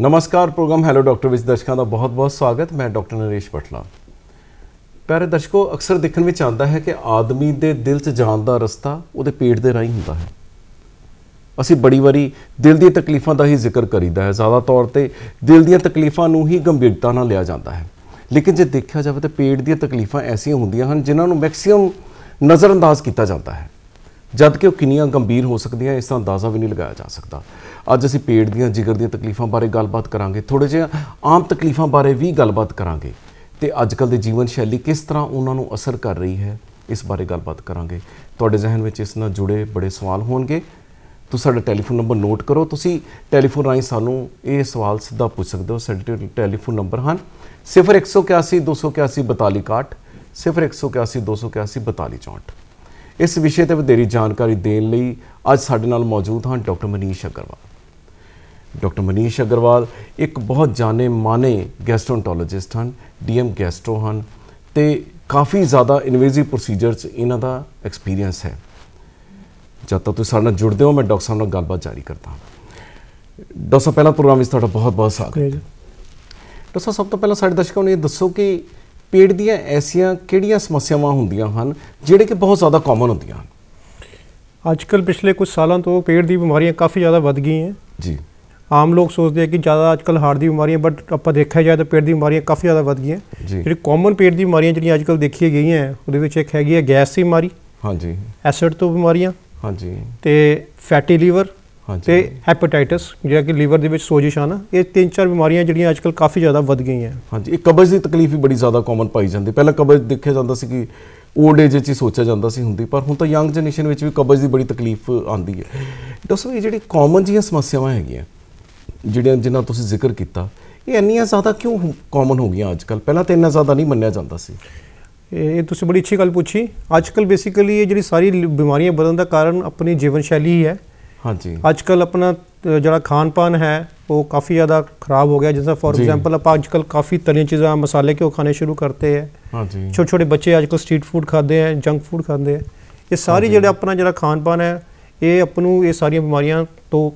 ਨਮਸਕਾਰ programme hello doctor ਵਿੱਚ ਦਰਸ਼ਕਾਂ ਦਾ ਬਹੁਤ-ਬਹੁਤ ਸਵਾਗਤ ਮੈਂ ਡਾਕਟਰ ਨਰੇਸ਼ ਪਟਲਾ ਪਿਆਰੇ ਦਰਸ਼ਕੋ ਅਕਸਰ ਦੇਖਣ ਵਿੱਚ ਆਉਂਦਾ ਹੈ ਕਿ ਆਦਮੀ ਦੇ ਦਿਲ 'ਚ ਜਾਣ ਦਾ ਰਸਤਾ ਉਹਦੇ ਪੇਟ ਦੇ ਰਾਹੀਂ ਹੁੰਦਾ ਹੈ ਅਸੀਂ ਬੜੀ ਵਾਰੀ ਦਿਲ ਦੀਆਂ ਤਕਲੀਫਾਂ ਦਾ ਹੀ ਜ਼ਿਕਰ ਕਰੀਦਾ ਹੈ ਜ਼ਿਆਦਾ ਤੌਰ ਤੇ ਦਿਲ ਦੀਆਂ ਤਕਲੀਫਾਂ ਨੂੰ ਹੀ ਗੰਭੀਰਤਾ ਨਾਲ ਲਿਆ ਜਾਂਦਾ ਹੈ ਲੇਕਿਨ ਜੇ ਦੇਖਿਆ ਜਾਵੇ ਤਾਂ ਪੇਟ ਦੀਆਂ ਤਕਲੀਫਾਂ ਐਸੀਆਂ ਹੁੰਦੀਆਂ ਹਨ ਜਿਨ੍ਹਾਂ ਨੂੰ ਮੈਕਸਿਮਮ ਨਜ਼ਰਅੰਦਾਜ਼ ਕੀਤਾ ਜਾਂਦਾ ਹੈ ਜਦ ਕਿ ਉਹ ਕਿੰਨੀਆਂ ਗੰਭੀਰ ਹੋ ਸਕਦੀਆਂ ਇਸ ਦਾ ਅੰਦਾਜ਼ਾ ਵੀ ਨਹੀਂ ਲਗਾਇਆ ਜਾ ਸਕਦਾ ਅੱਜ ਅਸੀਂ ਪੇਟ ਦੀਆਂ ਜਿਗਰ ਦੀਆਂ ਤਕਲੀਫਾਂ ਬਾਰੇ ਗੱਲਬਾਤ ਕਰਾਂਗੇ ਥੋੜੇ ਜਿਹਾ ਆਮ ਤਕਲੀਫਾਂ ਬਾਰੇ ਵੀ ਗੱਲਬਾਤ ਕਰਾਂਗੇ ਤੇ ਅੱਜਕੱਲ ਦੇ ਜੀਵਨ ਸ਼ੈਲੀ ਕਿਸ ਤਰ੍ਹਾਂ ਉਹਨਾਂ ਨੂੰ ਅਸਰ ਕਰ ਰਹੀ ਹੈ ਇਸ ਬਾਰੇ ਗੱਲਬਾਤ ਕਰਾਂਗੇ ਤੁਹਾਡੇ ਜ਼ਿਹਨ ਵਿੱਚ ਇਸ ਨਾਲ ਜੁੜੇ ਬੜੇ ਸਵਾਲ ਹੋਣਗੇ ਤੁਸੀਂ ਸਾਡਾ ਟੈਲੀਫੋਨ ਨੰਬਰ ਨੋਟ ਕਰੋ ਤੁਸੀਂ ਟੈਲੀਫੋਨ ਰਾਹੀਂ ਸਾਨੂੰ ਇਹ ਸਵਾਲ ਸਿੱਧਾ ਪੁੱਛ ਸਕਦੇ ਹੋ ਸਾਡੇ ਟੈਲੀਫੋਨ ਨੰਬਰ ਹਨ 0181 281 4261 281 ਇਸ ਵਿਸ਼ੇ ਤੇ ਵਧੇਰੀ ਜਾਣਕਾਰੀ ਦੇਣ ਲਈ ਅੱਜ ਸਾਡੇ ਨਾਲ ਮੌਜੂਦ ਹਨ ਡਾਕਟਰ ਮਨੀਸ਼ ਅਗਰਵਾਲ ਡਾਕਟਰ ਮਨੀਸ਼ ਅਗਰਵਾਲ ਇੱਕ ਬਹੁਤ ਜਾਣੇ ਮਾਨੇ ਗੈਸਟ੍ਰੋਐਂਟਰੋਲੋਜਿਸਟ ਹਨ ਡੀਐਮ ਗੈਸਟ੍ਰੋ ਹਨ ਤੇ ਕਾਫੀ ਜ਼ਿਆਦਾ ਇਨਵੇਸਿਵ ਪ੍ਰੋਸੀਜਰ 'ਚ ਇਹਨਾਂ ਦਾ ਐਕਸਪੀਰੀਅੰਸ ਹੈ ਜਦ ਤੱਕ ਤੁਸੀਂ ਸਾਡੇ ਨਾਲ ਜੁੜਦੇ ਹੋ ਮੈਂ ਡਾਕਟਰ ਸਾਹਿਬ ਨਾਲ ਗੱਲਬਾਤ ਜਾਰੀ ਕਰਦਾ ਹਾਂ ਡਾਕਟਰ ਪਹਿਲਾ ਪ੍ਰੋਗਰਾਮ ਵਿੱਚ ਤੁਹਾਡਾ ਬਹੁਤ ਬਹੁਤ ਸਵਾਗਤ ਹੈ ਡਾਕਟਰ ਸਭ ਤੋਂ ਪਹਿਲਾਂ ਸਾਡੇ ਦਰਸ਼ਕਾਂ ਨੂੰ ਇਹ ਦੱਸੋ ਕਿ ਪੇਟ ਦੀਆਂ ਐਸੀਆਂ ਕਿਹੜੀਆਂ ਸਮੱਸਿਆਵਾਂ ਹੁੰਦੀਆਂ ਹਨ ਜਿਹੜੇ ਕਿ ਬਹੁਤ ਜ਼ਿਆਦਾ ਕਾਮਨ ਹੁੰਦੀਆਂ ਹਨ ਅੱਜ ਕੱਲ ਪਿਛਲੇ ਕੁਝ ਸਾਲਾਂ ਤੋਂ ਪੇਟ ਦੀ ਬਿਮਾਰੀਆਂ ਕਾਫੀ ਜ਼ਿਆਦਾ ਵੱਧ ਗਈਆਂ ਜੀ ਆਮ ਲੋਕ ਸੋਚਦੇ ਆ ਕਿ ਜ਼ਿਆਦਾ ਕੱਲ ਹਾਰਟ ਦੀ ਬਿਮਾਰੀਆਂ ਬਟ ਆਪਾਂ ਦੇਖਿਆ ਜਾਏ ਤਾਂ ਪੇਟ ਦੀ ਬਿਮਾਰੀਆਂ ਕਾਫੀ ਜ਼ਿਆਦਾ ਵੱਧ ਗਈਆਂ ਜਿਹੜੀ ਕਾਮਨ ਪੇਟ ਦੀ ਬਿਮਾਰੀਆਂ ਜਿਹੜੀਆਂ ਅੱਜ ਕੱਲ ਦੇਖੀਆਂ ਗਈਆਂ ਉਹਦੇ ਵਿੱਚ ਇੱਕ ਹੈਗੀ ਹੈ ਗੈਸ ਦੀ ਬਿਮਾਰੀ ਹਾਂਜੀ ਐਸਿਡ ਤੋਂ ਬਿਮਾਰੀਆਂ ਹਾਂਜੀ ਤੇ ਫੈਟੀ ਲੀਵਰ ਤੇ ਹੈਪੇਟਾਈਟਿਸ ਜਿਹੜਾ ਕਿ ਲੀਵਰ ਦੇ ਵਿੱਚ ਸੋਜਿਸ਼ ਆ ਨਾ ਇਹ ਤਿੰਨ ਚਾਰ ਬਿਮਾਰੀਆਂ ਜਿਹੜੀਆਂ ਅੱਜਕੱਲ ਕਾਫੀ ਜ਼ਿਆਦਾ ਵੱਧ ਗਈਆਂ ਹਾਂਜੀ ਇਹ ਕਬਜ਼ ਦੀ ਤਕਲੀਫ ਵੀ ਬੜੀ ਜ਼ਿਆਦਾ ਕਾਮਨ ਪਾਈ ਜਾਂਦੀ ਪਹਿਲਾਂ ਕਬਜ਼ ਦੇਖਿਆ ਜਾਂਦਾ ਸੀ ਕਿ 올ਡ ਏਜ 'ਚ ਹੀ ਸੋਚਿਆ ਜਾਂਦਾ ਸੀ ਹੁੰਦੀ ਪਰ ਹੁਣ ਤਾਂ ਯੰਗ ਜਨਰੇਸ਼ਨ ਵਿੱਚ ਵੀ ਕਬਜ਼ ਦੀ ਬੜੀ ਤਕਲੀਫ ਆਉਂਦੀ ਹੈ ਦੱਸੋ ਇਹ ਜਿਹੜੀ ਕਾਮਨ ਜੀਆਂ ਸਮੱਸਿਆਵਾਂ ਹੈਗੀਆਂ ਜਿਹੜੀਆਂ ਜਿਨ੍ਹਾਂ ਤੁਸੀਂ ਜ਼ਿਕਰ ਕੀਤਾ ਇਹ ਇੰਨੀਆਂ ਜ਼ਿਆਦਾ ਕਿਉਂ ਕਾਮਨ ਹੋ ਗਈਆਂ ਅੱਜਕੱਲ ਪਹਿਲਾਂ ਤਾਂ ਇੰਨਾ ਜ਼ਿਆਦਾ ਨਹੀਂ ਮੰਨਿਆ ਜਾਂਦਾ ਸੀ ਇਹ ਤੁਸੀਂ ਬੜੀ ਅੱਛੀ ਗੱਲ ਪੁੱਛੀ ਅੱਜਕੱਲ ਬੇਸਿਕਲੀ ਇਹ ਜਿਹੜੀ ਸਾਰੀ ਬਿਮਾਰੀਆਂ ਵਧਣ ਦਾ ਕਾਰਨ ਆਪਣੀ ਜੀਵਨ ਸ਼ੈਲੀ ਹੀ ਹੈ ਹਾਂਜੀ ਅੱਜ ਕੱਲ ਆਪਣਾ ਜਿਹੜਾ ਖਾਣ ਪਾਨ ਹੈ ਉਹ ਕਾਫੀ ਜ਼ਿਆਦਾ ਖਰਾਬ ਹੋ ਗਿਆ ਜਿਸ ਤਰ੍ਹਾਂ ਫੋਰ ਐਗਜ਼ਾਮਪਲ ਆਪਾਂ ਅੱਜ ਕੱਲ ਕਾਫੀ तली ਚੀਜ਼ਾਂ ਮਸਾਲੇ ਕਿਉਂ ਖਾਣੇ ਸ਼ੁਰੂ ਕਰਤੇ ਹੈ ਹਾਂਜੀ ਛੋਟੇ ਛੋਟੇ ਬੱਚੇ ਅੱਜ ਕੱਲ ਸਟਰੀਟ ਫੂਡ ਖਾਦੇ ਆ ਜੰਕ ਫੂਡ ਖਾਂਦੇ ਆ ਇਹ ਸਾਰੀ ਜਿਹੜਾ ਆਪਣਾ ਜਿਹੜਾ ਖਾਣ ਪਾਨ ਹੈ ਇਹ ਆਪ ਨੂੰ ਇਹ ਸਾਰੀਆਂ ਬਿਮਾਰੀਆਂ ਤੋਂ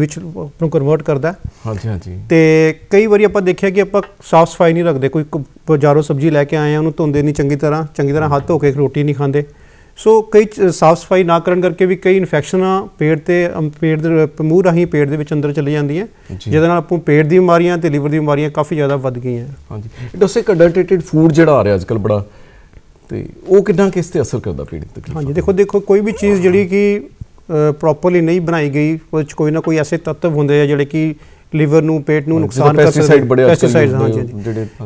ਵਿੱਚ ਆਪ ਨੂੰ ਕਨਵਰਟ ਕਰਦਾ ਹਾਂਜੀ ਹਾਂਜੀ ਤੇ ਕਈ ਵਾਰੀ ਆਪਾਂ ਦੇਖਿਆ ਕਿ ਆਪਾਂ ਸਾਫ਼ ਸਫਾਈ ਨਹੀਂ ਰੱਖਦੇ ਕੋਈ ਬਾਜ਼ਾਰੋਂ ਸਬਜ਼ੀ ਲੈ ਕੇ ਆਏ ਆ ਉਹਨੂੰ ਧੋਂਦੇ ਨਹੀਂ ਚੰਗੀ ਤਰ੍ਹਾਂ ਚੰਗੀ ਤਰ੍ਹਾਂ ਹੱਥ ਧੋ ਕੇ ਰੋਟੀ ਨਹੀਂ ਖਾਂਦੇ ਸੋ ਕਈ ਸਾਫ ਸਫਾਈ ਨਾ ਕਰਨ ਕਰਕੇ ਵੀ ਕਈ ਇਨਫੈਕਸ਼ਨਾਂ ਪੇਟ ਤੇ ਪੇਟ ਦੇ ਮੂੰਹ ਰਾਹੀਂ ਪੇਟ ਦੇ ਵਿੱਚ ਅੰਦਰ ਚਲੀ ਜਾਂਦੀਆਂ ਜਿਹਦੇ ਨਾਲ ਆਪੋ ਪੇਟ ਦੀ ਬਿਮਾਰੀਆਂ ਤੇ ਲੀਵਰ ਦੀ ਬਿਮਾਰੀਆਂ ਕਾਫੀ ਜ਼ਿਆਦਾ ਵੱਧ ਗਈਆਂ ਹਾਂਜੀ ਡੋਸੇ ਕੰਡਲਟੇਟਡ ਫੂਡ ਜਿਹੜਾ ਆ ਰਿਹਾ ਅੱਜਕੱਲ ਬੜਾ ਤੇ ਉਹ ਕਿੱਦਾਂ ਕਿਸ ਤੇ ਅਸਰ ਕਰਦਾ ਪੇਟ ਤੇ ਹਾਂਜੀ ਦੇਖੋ ਦੇਖੋ ਕੋਈ ਵੀ ਚੀਜ਼ ਜਿਹੜੀ ਕਿ ਪ੍ਰੋਪਰਲੀ ਨਹੀਂ ਬਣਾਈ ਗਈ ਉਹ ਚ ਕੋਈ ਨਾ ਕੋਈ ਐਸੇ ਤੱਤਵ ਹੁੰਦੇ ਆ ਜਿਹੜੇ ਕਿ ਲੀਵਰ ਨੂੰ ਪੇਟ ਨੂੰ ਨੁਕਸਾਨ ਕਰ ਸਕਦੇ ਪੈਸਟੀਸਾਈਡ ਹਾਂ ਜੀ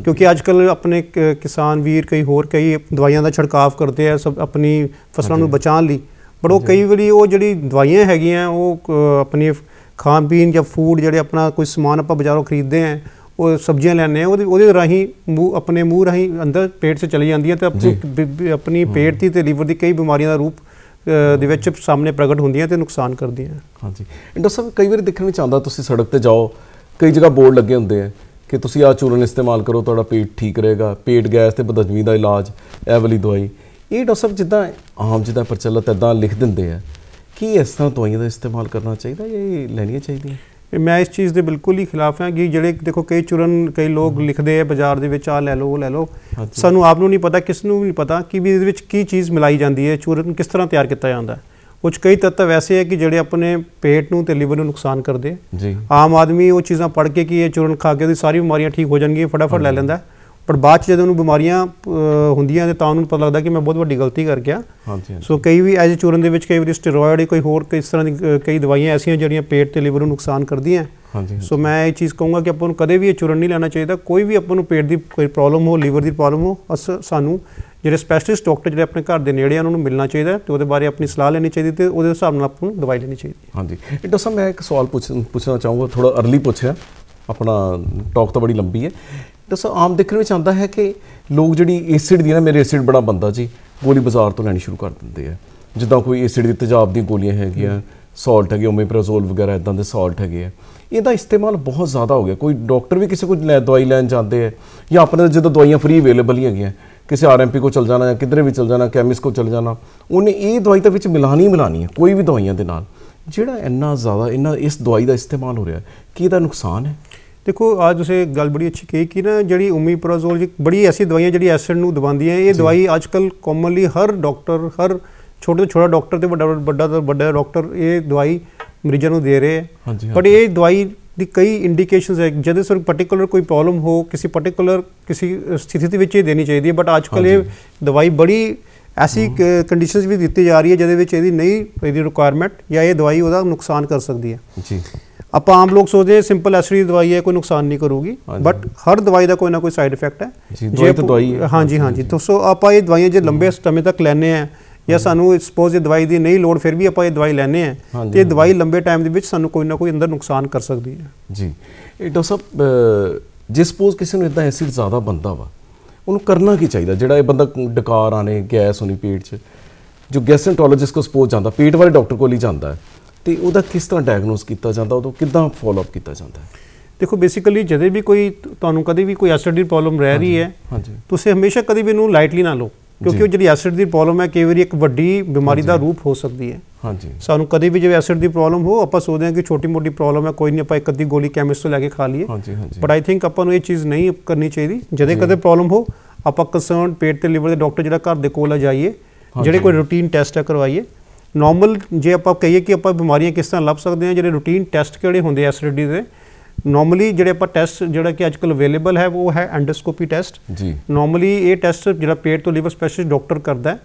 ਕਿਉਂਕਿ ਅੱਜ ਕੱਲ ਆਪਣੇ ਕਿਸਾਨ ਵੀਰ ਕਈ ਹੋਰ ਕਈ ਦਵਾਈਆਂ ਦਾ ਛਿੜਕਾਅ ਕਰਦੇ ਆ ਸਭ ਆਪਣੀ ਫਸਲਾਂ ਨੂੰ ਬਚਾਉਣ ਲਈ ਪਰ ਉਹ ਕਈ ਵਾਰੀ ਉਹ ਜਿਹੜੀ ਦਵਾਈਆਂ ਹੈਗੀਆਂ ਉਹ ਆਪਣੀ ਖਾਣ ਪੀਣ ਜਾਂ ਫੂਡ ਜਿਹੜੇ ਆਪਣਾ ਕੋਈ ਸਮਾਨ ਆਪਾਂ ਬਾਜ਼ਾਰੋਂ ਖਰੀਦਦੇ ਆ ਉਹ ਸਬਜ਼ੀਆਂ ਲੈਣੇ ਆ ਉਹਦੇ ਉਹਦੇ ਰਾਹੀਂ ਮੂੰਹ ਆਪਣੇ ਮੂੰਹ ਰਾਹੀਂ ਅੰਦਰ ਪੇਟ 'ਚ ਚਲੀ ਜਾਂਦੀ ਹੈ ਤੇ ਆਪਣੀ ਪੇਟ ਦੀ ਤੇ ਲੀਵਰ ਦੀ ਕਈ ਬਿਮਾਰੀਆਂ ਦਾ ਰੂਪ ਦੇ ਵਿੱਚ ਸਾਹਮਣੇ ਪ੍ਰਗਟ ਹੁੰਦੀਆਂ ਤੇ ਨੁਕਸਾਨ ਕਰਦੀਆਂ ਹਾਂਜੀ ਇੰਡੋ ਸਾਹਿਬ ਕਈ ਵਾਰੀ ਦੇਖਣ ਵਿੱਚ ਆਉਂਦਾ ਤੁਸੀਂ ਸੜਕ ਤੇ ਜਾਓ ਕਈ ਜਗ੍ਹਾ ਬੋਰਡ ਲੱਗੇ ਹੁੰਦੇ ਆ ਕਿ ਤੁਸੀਂ ਆ ਚੂਰਨ ਇਸਤੇਮਾਲ ਕਰੋ ਤੁਹਾਡਾ ਪੇਟ ਠੀਕ ਰਹੇਗਾ ਪੇਟ ਗੈਸ ਤੇ ਬਦਜਮੀ ਦਾ ਇਲਾਜ ਇਹ ਵਾਲੀ ਦਵਾਈ ਇਹ ਡਾਕਟਰ ਸਾਹਿਬ ਜਿੱਦਾਂ ਆਮ ਜਿੱਦਾਂ ਪ੍ਰਚਲਿਤ ਐਦਾਂ ਲਿਖ ਦਿੰਦੇ ਆ ਕੀ ਇਸ ਤਰ੍ਹਾਂ ਦਵਾਈਆਂ ਦਾ ਇਸਤੇਮਾਲ ਕਰਨਾ ਚਾਹੀਦਾ ਜਾਂ ਇਹ ਲੈਣੀਆਂ ਚਾਹੀਦੀਆਂ ਮੈਂ ਇਸ ਚੀਜ਼ ਦੇ ਬਿਲਕੁਲ ਹੀ ਖਿਲਾਫ ਹਾਂ ਕਿ ਜਿਹੜੇ ਦੇਖੋ ਕਈ ਚੁਰਨ ਕਈ ਲੋਕ ਲਿਖਦੇ ਆ ਬਾਜ਼ਾਰ ਦੇ ਵਿੱਚ ਆ ਲੈ ਲਓ ਉਹ ਲੈ ਲਓ ਸਾਨੂੰ ਆਪ ਨੂੰ ਨਹੀਂ ਪਤਾ ਕਿਸ ਨੂੰ ਨਹੀਂ ਪਤਾ ਕਿ ਵੀ ਇਹਦੇ ਵਿੱਚ ਕੀ ਚੀਜ਼ ਮਿਲਾਈ ਜਾਂਦੀ ਹੈ ਚੁਰਨ ਕਿਸ ਤਰ੍ਹਾਂ ਤਿਆਰ ਕੀਤਾ ਜਾਂਦਾ ਹੈ ਕੁਝ ਕਈ ਤੱਤ ਵੈਸੇ ਹੈ ਕਿ ਜਿਹੜੇ ਆਪਣੇ ਪੇਟ ਨੂੰ ਤੇ ਲਿਵਰ ਨੂੰ ਨੁਕਸਾਨ ਕਰਦੇ ਆਮ ਆਦਮੀ ਉਹ ਚੀਜ਼ਾਂ ਪੜ ਕੇ ਕਿ ਇਹ ਚੁਰਨ ਖਾ ਕੇ ਉਹਦੀ ਸਾਰੀ ਬਿਮਾਰੀਆਂ ਠੀਕ ਹੋ ਜਾਣਗੀਆਂ ਫਟਾਫਟ ਲੈ ਲੈਂਦਾ ਪਰ ਬਾਅਦ ਚ ਜਦੋਂ ਉਹਨੂੰ ਬਿਮਾਰੀਆਂ ਹੁੰਦੀਆਂ ਤੇ ਤਾਂ ਉਹਨੂੰ ਪਤਾ ਲੱਗਦਾ ਕਿ ਮੈਂ ਬਹੁਤ ਵੱਡੀ ਗਲਤੀ ਕਰ ਗਿਆ ਸੋ ਕਈ ਵੀ ਐਜ ਚੂਰਨ ਦੇ ਵਿੱਚ ਕਈ ਵਾਰੀ ਸਟੀਰੋਇਡ ਕੋਈ ਹੋਰ ਕਿਸ ਤਰ੍ਹਾਂ ਦੀ ਕਈ ਦਵਾਈਆਂ ਐਸੀਆਂ ਜਿਹੜੀਆਂ ਪੇਟ ਤੇ ਲਿਵਰ ਨੂੰ ਨੁਕਸਾਨ ਕਰਦੀਆਂ ਸੋ ਮੈਂ ਇਹ ਚੀਜ਼ ਕਹੂੰਗਾ ਕਿ ਆਪਾਂ ਨੂੰ ਕਦੇ ਵੀ ਇਹ ਚੂਰਨ ਨਹੀਂ ਲੈਣਾ ਚਾਹੀਦਾ ਕੋਈ ਵੀ ਆਪਾਂ ਨੂੰ ਪੇਟ ਦੀ ਕੋਈ ਪ੍ਰੋਬਲਮ ਹੋ ਲਿਵਰ ਦੀ ਪ੍ਰੋਬਲਮ ਹੋ ਅਸ ਸਾਨੂੰ ਜਿਹੜੇ ਸਪੈਸ਼ਲਿਸਟ ਡਾਕਟਰ ਜਿਹੜੇ ਆਪਣੇ ਘਰ ਦੇ ਨੇੜੇ ਆ ਉਹਨਾਂ ਨੂੰ ਮਿਲਣਾ ਚਾਹੀਦਾ ਤੇ ਉਹਦੇ ਬਾਰੇ ਆਪਣੀ ਸਲਾਹ ਲੈਣੀ ਚਾਹੀਦੀ ਤੇ ਉਹਦੇ ਹਿਸਾਬ ਨਾਲ ਆਪਾਂ ਨੂੰ ਦਵਾਈ ਲੈਣੀ ਚਾਹੀਦੀ ਹਾਂਜੀ ਡਾਕਟਰ ਸਾਹਿਬ ਮੈਂ ਇੱਕ ਸਵਾਲ ਪੁੱਛਣਾ ਚਾਹੂੰਗਾ ਥੋੜਾ ਅਰਲੀ ਪੁੱਛਿਆ ਆਪਣਾ ਟਾਕ ਤਾਂ ਬੜੀ ਲੰਬੀ ਹੈ ਦੱਸੋ ਆਮ ਦੇਖਣ ਵਿੱਚ ਆਉਂਦਾ ਹੈ ਕਿ ਲੋਕ ਜਿਹੜੀ ਐਸਿਡ ਦੀ ਨਾ ਮੇਰੇ ਐਸਿਡ ਬੜਾ ਬੰਦਾ ਜੀ ਗੋਲੀ ਬਾਜ਼ਾਰ ਤੋਂ ਲੈਣੀ ਸ਼ੁਰੂ ਕਰ ਦਿੰਦੇ ਆ ਜਿੱਦਾਂ ਕੋਈ ਐਸਿਡ ਦੀ ਤੇਜ਼ਾਬ ਦੀ ਗੋਲੀਆਂ ਹੈਗੀਆਂ ਸਾਲਟ ਹੈਗੇ ਓਮੇਪਰਾਜ਼ੋਲ ਵਗੈਰਾ ਇਦਾਂ ਦੇ ਸਾਲਟ ਹੈਗੇ ਆ ਇਹਦਾ ਇਸਤੇਮਾਲ ਬਹੁਤ ਜ਼ਿਆਦਾ ਹੋ ਗਿਆ ਕੋਈ ਡਾਕਟਰ ਵੀ ਕਿਸੇ ਕੋਲ ਲੈ ਦਵਾਈ ਲੈਣ ਜਾਂਦੇ ਆ ਜਾਂ ਆਪਣੇ ਜਦੋਂ ਦਵਾਈਆਂ ਫ੍ਰੀ ਅਵੇਲੇਬਲ ਹੀ ਹੈਗੀਆਂ ਕਿਸੇ ਆਰਐਮਪੀ ਕੋ ਚਲ ਜਾਣਾ ਜਾਂ ਕਿਧਰੇ ਵੀ ਚਲ ਜਾਣਾ ਕੈਮਿਸਟ ਕੋ ਚਲ ਜਾਣਾ ਉਹਨੇ ਇਹ ਦਵਾਈ ਤਾਂ ਵਿੱਚ ਮਿਲਾਣੀ ਮਿਲਾਣੀ ਹੈ ਕੋਈ ਵੀ ਦਵਾਈਆਂ ਦੇ ਨਾਲ ਜਿਹੜਾ ਇੰਨਾ ਜ਼ਿਆਦਾ ਇੰਨਾ ਇਸ ਦਵਾਈ ਦਾ ਇਸਤੇਮਾਲ ਹੋ ਰਿਹਾ ਕੀ ਇਹਦਾ ਨੁਕਸਾਨ ਹੈ ਦੇਖੋ ਅੱਜ ਤੁਸੀਂ ਗੱਲ ਬੜੀ ਅੱਛੀ ਕਹੀ ਕਿ ਨਾ ਜਿਹੜੀ ਓਮੀਪਰਾਜ਼ੋਲ ਜੀ ਬੜੀ ਐਸੀ ਦਵਾਈਆਂ ਜਿਹੜੀ ਐਸਿਡ ਨੂੰ ਦਬਾਉਂਦੀਆਂ ਇਹ ਦਵਾਈ ਅੱਜਕੱਲ ਕਾਮਨਲੀ ਹਰ ਡਾਕਟਰ ਹਰ ਛੋਟੇ ਤੋਂ ਛੋਟਾ ਡਾਕਟਰ ਤੇ ਵੱਡਾ ਵੱਡਾ ਤੋਂ ਵੱਡਾ ਡਾਕਟਰ ਇਹ ਦਵਾਈ ਮਰੀਜ਼ਾਂ ਨੂੰ ਦੇ ਰਹੇ ਹੈ ਬਟ ਇਹ ਦਵਾਈ ਦੀ ਕਈ ਇੰਡੀਕੇਸ਼ਨਸ ਹੈ ਜਦੋਂ ਸਰ ਪਾਰਟਿਕੂਲਰ ਕੋਈ ਪ੍ਰੋਬਲਮ ਹੋ ਕਿਸੇ ਪਾਰਟਿਕੂਲਰ ਕਿਸੇ ਸਥਿਤੀ ਦੇ ਵਿੱਚ ਇਹ ਦੇਣੀ ਚਾਹੀਦੀ ਹੈ ਬਟ ਅੱਜਕੱਲ ਇਹ ਦਵਾਈ ਬੜੀ ਐਸੀ ਕੰਡੀਸ਼ਨਸ ਵੀ ਦਿੱਤੀ ਜਾ ਰਹੀ ਹੈ ਜਦੇ ਵਿੱਚ ਇਹਦੀ ਨਹੀਂ ਇਹਦੀ ਰਿਕੁਆਇਰਮੈਂਟ ਜਾਂ ਇਹ ਦਵਾਈ ਉਹਦਾ ਨੁਕਸਾਨ ਕਰ ਸਕਦੀ ਹੈ ਜੀ ਆਪਾਂ ਆਮ ਲੋਕ ਸੋਚਦੇ ਸਿੰਪਲ ਐਸਰੀ ਦਵਾਈ ਹੈ ਕੋਈ ਨੁਕਸਾਨ ਨਹੀਂ ਕਰੂਗੀ ਬਟ ਹਰ ਦਵਾਈ ਦਾ ਕੋਈ ਨਾ ਕੋਈ ਸਾਈਡ ਇਫੈਕਟ ਹੈ ਜੇ ਦਵਾਈ ਹੈ ਹਾਂਜੀ ਹਾਂਜੀ ਤੋਂ ਸੋ ਆਪਾਂ ਇਹ ਦਵਾਈਆਂ ਜੇ ਲੰਬੇ ਸਮੇਂ ਤੱਕ ਲੈਣੇ ਆ ਜਾਂ ਸਾਨੂੰ ਸਪੋਜ਼ ਇਹ ਦਵਾਈ ਦੀ ਨਹੀਂ ਲੋੜ ਫਿਰ ਵੀ ਆਪਾਂ ਇਹ ਦਵਾਈ ਲੈਣੇ ਆ ਤੇ ਇਹ ਦਵਾਈ ਲੰਬੇ ਟਾਈਮ ਦੇ ਵਿੱਚ ਸਾਨੂੰ ਕੋਈ ਨਾ ਕੋਈ ਅੰਦਰ ਨੁਕਸਾਨ ਕਰ ਸਕਦੀ ਹੈ ਜੀ ਇਹ ਡਾਕਟਰ ਜੇ ਸਪੋਜ਼ ਕਿਸੇ ਨੂੰ ਇਦਾਂ ਐਸਿਡ ਜ਼ਿਆਦਾ ਬੰਦਾ ਵਾ ਉਹਨੂੰ ਕਰਨਾ ਕੀ ਚਾਹੀਦਾ ਜਿਹੜਾ ਇਹ ਬੰਦਾ ਡਕਾਰ ਆਨੇ ਗੈਸ ਹੋਣੀ ਪੇਟ 'ਚ ਜੋ ਗੈਸਟ੍ਰੋਐਂਟਰੋਲੋਜਿਸਟ ਕੋ ਸਪੋਜ਼ ਜਾਂਦਾ ਪੇਟ ਵਾਲੇ ਡਾਕਟਰ ਕੋਲ ਹੀ ਜਾਂਦਾ ਹੈ ਤੇ ਉਹਦਾ ਕਿਸ ਤਰ੍ਹਾਂ ਡਾਇਗਨੋਸ ਕੀਤਾ ਜਾਂਦਾ ਉਦੋਂ ਕਿਦਾਂ ਫਾਲੋ ਅਪ ਕੀਤਾ ਜਾਂਦਾ ਹੈ ਦੇਖੋ ਬੇਸਿਕਲੀ ਜਦੇ ਵੀ ਕੋਈ ਤੁਹਾਨੂੰ ਕਦੇ ਵੀ ਕੋਈ ਐਸਿਡ ਦੀ ਪ੍ਰੋਬਲਮ ਰਹਿ ਰਹੀ ਹੈ ਹਾਂਜੀ ਤੁਸੀਂ ਹਮੇਸ਼ਾ ਕਦੇ ਵੀ ਇਹਨੂੰ ਲਾਈਟਲੀ ਨਾ ਲਓ ਕਿਉਂਕਿ ਉਹ ਜਿਹੜੀ ਐਸਿਡ ਦੀ ਪ੍ਰੋਬਲਮ ਹੈ ਕਈ ਵਾਰੀ ਇੱਕ ਵੱਡੀ ਬਿਮਾਰੀ ਦਾ ਰੂਪ ਹੋ ਸਕਦੀ ਹੈ ਹਾਂਜੀ ਸਾਨੂੰ ਕਦੇ ਵੀ ਜੇ ਐਸਿਡ ਦੀ ਪ੍ਰੋਬਲਮ ਹੋ ਆਪਾਂ ਸੋਚਦੇ ਹਾਂ ਕਿ ਛੋਟੀ ਮੋਟੀ ਪ੍ਰੋਬਲਮ ਹੈ ਕੋਈ ਨਹੀਂ ਆਪਾਂ ਇੱਕ ਅੱਧੀ ਗੋਲੀ ਕੈਮਿਸਟ ਤੋਂ ਲੈ ਕੇ ਖਾ ਲਈਏ ਬਟ ਆਈ ਥਿੰਕ ਆਪਾਂ ਨੂੰ ਇਹ ਚੀਜ਼ ਨਹੀਂ ਕਰਨੀ ਚਾਹੀਦੀ ਜਦੇ ਕਦੇ ਪ੍ਰੋਬਲਮ ਹੋ ਆਪਾਂ ਕੰਸਰਨਡ ਪੇਟ ਤੇ ਲਿਵਰ ਦੇ ਡਾਕਟਰ ਜਿਹੜਾ ਘਰ ਦੇ ਕੋਲ ਆ ਜਾਈਏ ਜਿਹੜੇ ਕੋਈ ਰੂਟੀਨ ਟੈਸਟ ਆ ਕਰਵਾਈਏ ਨਾਰਮਲ ਜੇ ਆਪਾਂ ਕਹੀਏ ਕਿ ਆਪਾਂ ਬਿਮਾਰੀਆਂ ਕਿਸ ਤਰ੍ਹਾਂ ਲੱਭ ਸਕਦੇ ਹਾਂ ਜਿਹੜੇ ਰੂਟੀਨ ਟੈਸਟ ਕਿਹੜੇ ਹੁੰਦੇ ਐ ਐਸਿਡਿਟੀ ਦੇ ਨਾਰਮਲੀ ਜਿਹੜੇ ਆਪਾਂ ਟੈਸਟ ਜਿਹੜਾ ਕਿ ਅੱਜਕੱਲ ਅਵੇਲੇਬਲ ਹੈ ਉਹ ਹੈ ਐਂਡੋਸਕੋਪੀ ਟੈਸਟ ਜੀ ਨਾਰਮਲੀ ਇਹ ਟੈਸਟ ਜਿਹੜਾ ਪੇਟ ਤੋਂ ਲੀਵਰ ਸਪੈਸ਼ਲਿਸਟ ਡਾਕਟਰ ਕਰਦਾ ਹੈ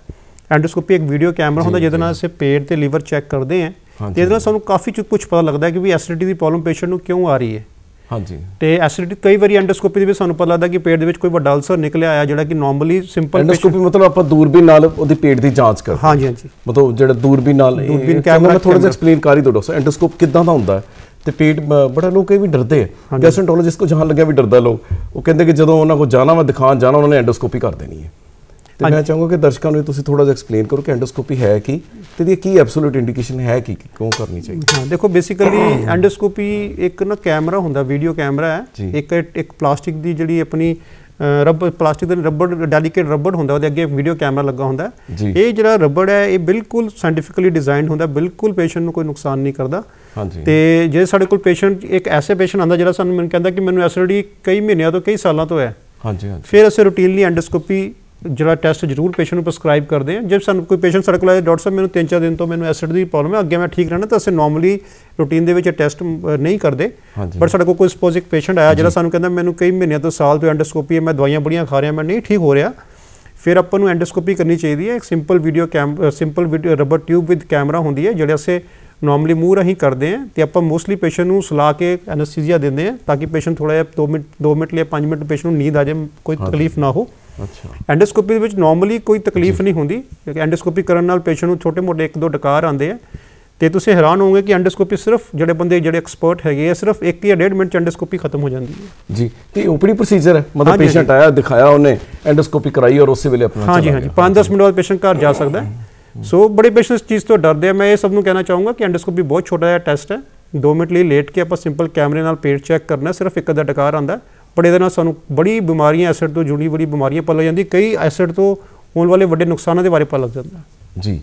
ਐਂਡੋਸਕੋਪੀ ਇੱਕ ਵੀਡੀਓ ਕੈਮਰਾ ਹੁੰਦਾ ਜਿਹਦੇ ਨਾਲ ਅਸੀਂ ਪੇਟ ਤੇ ਲੀਵਰ ਚੈੱਕ ਕਰਦੇ ਹਾਂ ਤੇ ਇਹਦੇ ਨਾਲ ਸਾਨੂੰ ਕਾਫੀ ਕੁਝ ਪਤਾ ਲੱਗਦਾ ਹੈ ਕਿ ਵੀ ਐਸਿਡਿਟੀ ਦੀ ਪ੍ਰੋਬਲਮ ਪੇਸ਼ੈਂਟ ਨੂੰ ਕਿਉਂ ਆ ਰਹੀ ਹੈ ਹਾਂਜੀ ਤੇ ਐਸਿਡਿਟੀ ਕਈ ਵਾਰੀ ਐਂਡੋਸਕੋਪੀ ਦੇ ਵਿੱਚ ਸਾਨੂੰ ਪਤਾ ਲੱਗਦਾ ਕਿ ਪੇਟ ਦੇ ਵਿੱਚ ਕੋਈ ਵੱਡਾ ਅਲਸਰ ਨਿਕਲਿਆ ਆਇਆ ਜਿਹੜਾ ਕਿ ਨਾਰਮਲੀ ਸਿੰਪਲ ਐਂਡੋਸਕੋਪੀ ਮਤਲਬ ਆਪਾਂ ਦੂਰਬੀਨ ਨਾਲ ਉਹਦੀ ਪੇਟ ਦੀ ਜਾਂਚ ਕਰਦੇ ਹਾਂਜੀ ਹਾਂਜੀ ਮਤਲਬ ਜਿਹੜਾ ਦੂਰਬੀਨ ਨਾਲ ਦੂਰਬੀਨ ਕੈਮਰਾ ਮੈਂ ਥੋੜਾ ਜਿਹਾ ਐਕਸਪਲੇਨ ਕਰ ਹੀ ਦੋ ਡਾਕਟਰ ਐਂਡੋਸਕੋਪ ਕਿੱਦਾਂ ਦਾ ਹੁੰਦਾ ਤੇ ਪੇਟ ਬੜਾ ਲੋਕ ਇਹ ਵੀ ਡਰਦੇ ਆ ਗੈਸਟ੍ਰੋਐਂਟਰੋਲੋਜਿਸਟ ਕੋ ਜਹਾਂ ਲੱਗਿਆ ਵੀ ਡਰਦਾ ਲੋਕ ਉਹ ਕਹਿੰਦੇ ਕਿ ਜਦੋਂ ਉਹਨਾਂ ਕੋ ਜਾਣਾ ਮੈਂ ਦਿਖਾਣ ਜਾਣਾ ਉਹਨਾਂ ਨੇ ਐਂਡੋਸਕੋਪੀ ਕਰ ਦੇਣੀ ਹੈ ਤੇ ਮੈਂ ਚਾਹੂੰਗਾ ਕਿ ਦਰਸ਼ਕਾਂ ਨੂੰ ਤੁਸੀਂ ਥੋੜਾ ਜਿਹਾ ਐਕਸਪਲੇਨ ਕਰੋ ਕਿ ਐਂਡੋਸਕੋਪੀ ਹੈ ਕੀ ਤੇ ਇਹ ਕੀ ਐਬਸੋਲੂਟ ਇੰਡੀਕੇਸ਼ਨ ਹੈ ਕੀ ਕਿਉਂ ਕਰਨੀ ਚਾਹੀਦੀ ਹਾਂ ਦੇਖੋ ਬੇਸਿਕਲੀ ਐਂਡੋਸਕੋਪੀ ਇੱਕ ਨਾ ਕੈਮਰਾ ਹੁੰਦਾ ਵੀਡੀਓ ਕੈਮਰਾ ਹੈ ਇੱਕ ਇੱਕ ਪਲਾਸਟਿਕ ਦੀ ਜਿਹੜੀ ਆਪਣੀ ਰਬ ਪਲਾਸਟਿਕ ਦੇ ਰਬੜ ਡੈਲੀਕੇਟ ਰਬੜ ਹੁੰਦਾ ਉਹਦੇ ਅੱਗੇ ਵੀਡੀਓ ਕੈਮਰਾ ਲੱਗਾ ਹੁੰਦਾ ਇਹ ਜਿਹੜਾ ਰਬੜ ਹੈ ਇਹ ਬਿਲਕੁਲ ਸਾਇੰਟੀਫਿਕਲੀ ਡਿਜ਼ਾਈਨਡ ਹੁੰਦਾ ਬਿਲਕੁਲ ਪੇਸ਼ੈਂਟ ਨੂੰ ਕੋਈ ਨੁਕਸਾਨ ਨਹੀਂ ਕਰਦਾ ਹਾਂਜੀ ਤੇ ਜੇ ਸਾਡੇ ਕੋਲ ਪੇਸ਼ੈਂਟ ਇੱਕ ਐਸੇ ਪੇਸ਼ੈਂਟ ਆਂਦਾ ਜਿਹੜਾ ਸਾਨੂੰ ਮੈਨੂੰ ਕਹਿੰਦਾ ਕਿ ਮੈਨੂੰ ਐਸਓਡੀ ਕਈ ਮਹੀਨਿਆਂ ਤੋਂ ਕਈ ਸਾਲਾਂ ਤੋਂ ਹੈ ਹਾਂਜੀ ਹਾਂਜੀ ਫਿਰ ਅਸੀਂ ਰੂਟੀਨਲੀ ਐਂਡੋਸਕੋਪੀ ਜਿਹੜਾ ਟੈਸਟ ਜ਼ਰੂਰ ਪੇਸ਼ੈਂਟ ਨੂੰ ਪ੍ਰਸਕ੍ਰਾਈਬ ਕਰਦੇ ਆ ਜੇ ਸਾਨੂੰ ਕੋਈ ਪੇਸ਼ੈਂਟ ਸੜਕ ਲਾਏ ਡਾਕਟਰ ਸਾਹਿਬ ਮੈਨੂੰ 3-4 ਦਿਨ ਤੋਂ ਮੈਨੂੰ ਐਸਿਡ ਦੀ ਪ੍ਰੋਬਲਮ ਹੈ ਅੱਗੇ ਮੈਂ ਠੀਕ ਰਹਿਣਾ ਤਾਂ ਅਸੀਂ ਨਾਰਮਲੀ ਰੂਟੀਨ ਦੇ ਵਿੱਚ ਟੈਸਟ ਨਹੀਂ ਕਰਦੇ ਪਰ ਸਾਡੇ ਕੋਲ ਕੋਈ ਸਪੋਜ਼ਿਕ ਪੇਸ਼ੈਂਟ ਆਇਆ ਜਿਹੜਾ ਸਾਨੂੰ ਕਹਿੰਦਾ ਮੈਨੂੰ ਕਈ ਮਹੀਨਿਆਂ ਤੋਂ ਸਾਲ ਤੋਂ ਐਂਡੋਸਕੋਪੀ ਹੈ ਮੈਂ ਦਵਾਈਆਂ ਬੜੀਆਂ ਖਾ ਰਿਹਾ ਮੈਂ ਨਹੀਂ ਠੀਕ ਹੋ ਰਿਹਾ ਫਿਰ ਆਪਾਂ ਨੂੰ ਐਂਡੋਸਕੋਪੀ ਕਰਨੀ ਚਾਹੀਦੀ ਹੈ ਇੱਕ simple video cam simple rubber tube with camera ਹੁੰਦੀ ਹੈ ਜਿਹੜੇ ਅਸੀਂ ਨਾਰਮਲੀ ਮੂੰਹ ਰਹੀਂ ਕਰਦੇ ਆ ਤੇ ਆਪਾਂ ਮੋਸਟਲੀ ਪੇਸ਼ੈਂਟ ਨੂੰ ਸੁਲਾ ਕੇ ਐਨਸਥੀਸੀਆ ਦਿੰਦੇ ਆ ਤਾਂ ਕਿ ਪੇਸ਼ੈਂਟ ਥੋੜਾ ਜਿਹਾ 2 ਮਿੰਟ 2 ਮਿੰਟ ਲਈ 5 ਮਿੰਟ ਪੇਸ਼ੈਂਟ ਨੂੰ ਨੀਂਦ ਆ ਜਾਏ ਕੋਈ ਤਕਲੀਫ ਨਾ ਹੋ ਅੱਛਾ ਐਂਡੋਸਕੋਪੀ ਦੇ ਵਿੱਚ ਨਾਰਮਲੀ ਕੋਈ ਤਕਲੀਫ ਨਹੀਂ ਹੁੰਦੀ ਕਿਉਂਕਿ ਐਂਡੋਸਕੋਪੀ ਕਰਨ ਨਾਲ ਪੇਸ਼ੈਂਟ ਨੂੰ ਛੋਟੇ-ਮੋਟੇ ਇੱਕ ਦੋ ਡਕਾਰ ਆਉਂਦੇ ਆ ਤੇ ਤੁਸੀਂ ਹੈਰਾਨ ਹੋਵੋਗੇ ਕਿ ਐਂਡੋਸਕੋਪੀ ਸਿਰਫ ਜਿਹੜੇ ਬੰਦੇ ਜਿਹੜੇ ਐਕਸਪਰਟ ਹੈਗੇ ਆ ਸਿਰਫ 1 ਜਾਂ 1.5 ਮਿੰਟ ਚ ਐਂਡੋਸਕੋਪੀ ਖਤਮ ਹੋ ਜਾਂਦੀ ਹੈ ਜੀ ਤੇ ਉਪਰੀ ਪ੍ਰੋਸੀਜਰ ਹੈ ਮਤਲਬ ਪੇਸ਼ੈਂਟ ਆਇਆ ਦਿਖਾਇਆ ਉਹਨੇ ਐਂਡੋਸਕੋਪੀ ਕਰਾਈ ਔਰ ਉਸੇ ਵੇਲੇ ਆਪਣਾ ਹਾਂਜੀ ਹਾਂਜੀ 5-10 ਮਿੰਟ ਬਾਅਦ ਪੇਸ਼ੈਂਟ ਘਰ ਜਾ ਸਕਦਾ ਹੈ ਸੋ ਬੜੇ ਪੇਸ਼ੈਂਟਸ ਚੀਜ਼ ਤੋਂ ਡਰਦੇ ਆ ਮੈਂ ਇਹ ਸਭ ਨੂੰ ਕਹਿਣਾ ਚਾਹੂੰਗਾ ਕਿ ਐਂਡੋਸਕੋਪੀ ਬਹੁਤ ਛੋਟਾ ਜਿਹਾ ਟੈਸਟ ਹੈ 2 ਮਿੰਟ ਲਈ ਲੇਟ ਕੇ ਆਪਾਂ ਸਿੰਪਲ ਕੈਮਰੇ ਨਾਲ ਪੇਟ ਚੈੱਕ ਕਰਨਾ ਸਿਰਫ ਇੱਕ ਅੱਧਾ ਡਕਾਰ ਆਂਦਾ ਹੈ ਬਟ ਇਹਦੇ ਨਾਲ ਸਾਨੂੰ ਬੜੀ ਬਿਮਾਰੀਆਂ ਐਸਿਡ ਤੋਂ ਜੁੜੀ ਬੜੀ ਬਿਮਾਰੀਆਂ ਪਤਾ ਜਾਂਦੀ ਕਈ ਐਸਿਡ ਤੋਂ ਹੋਣ ਵਾਲੇ ਵੱਡੇ ਨੁਕਸਾਨਾਂ ਦੇ ਬਾਰੇ ਪਤਾ ਲੱਗ ਜਾਂਦਾ ਜੀ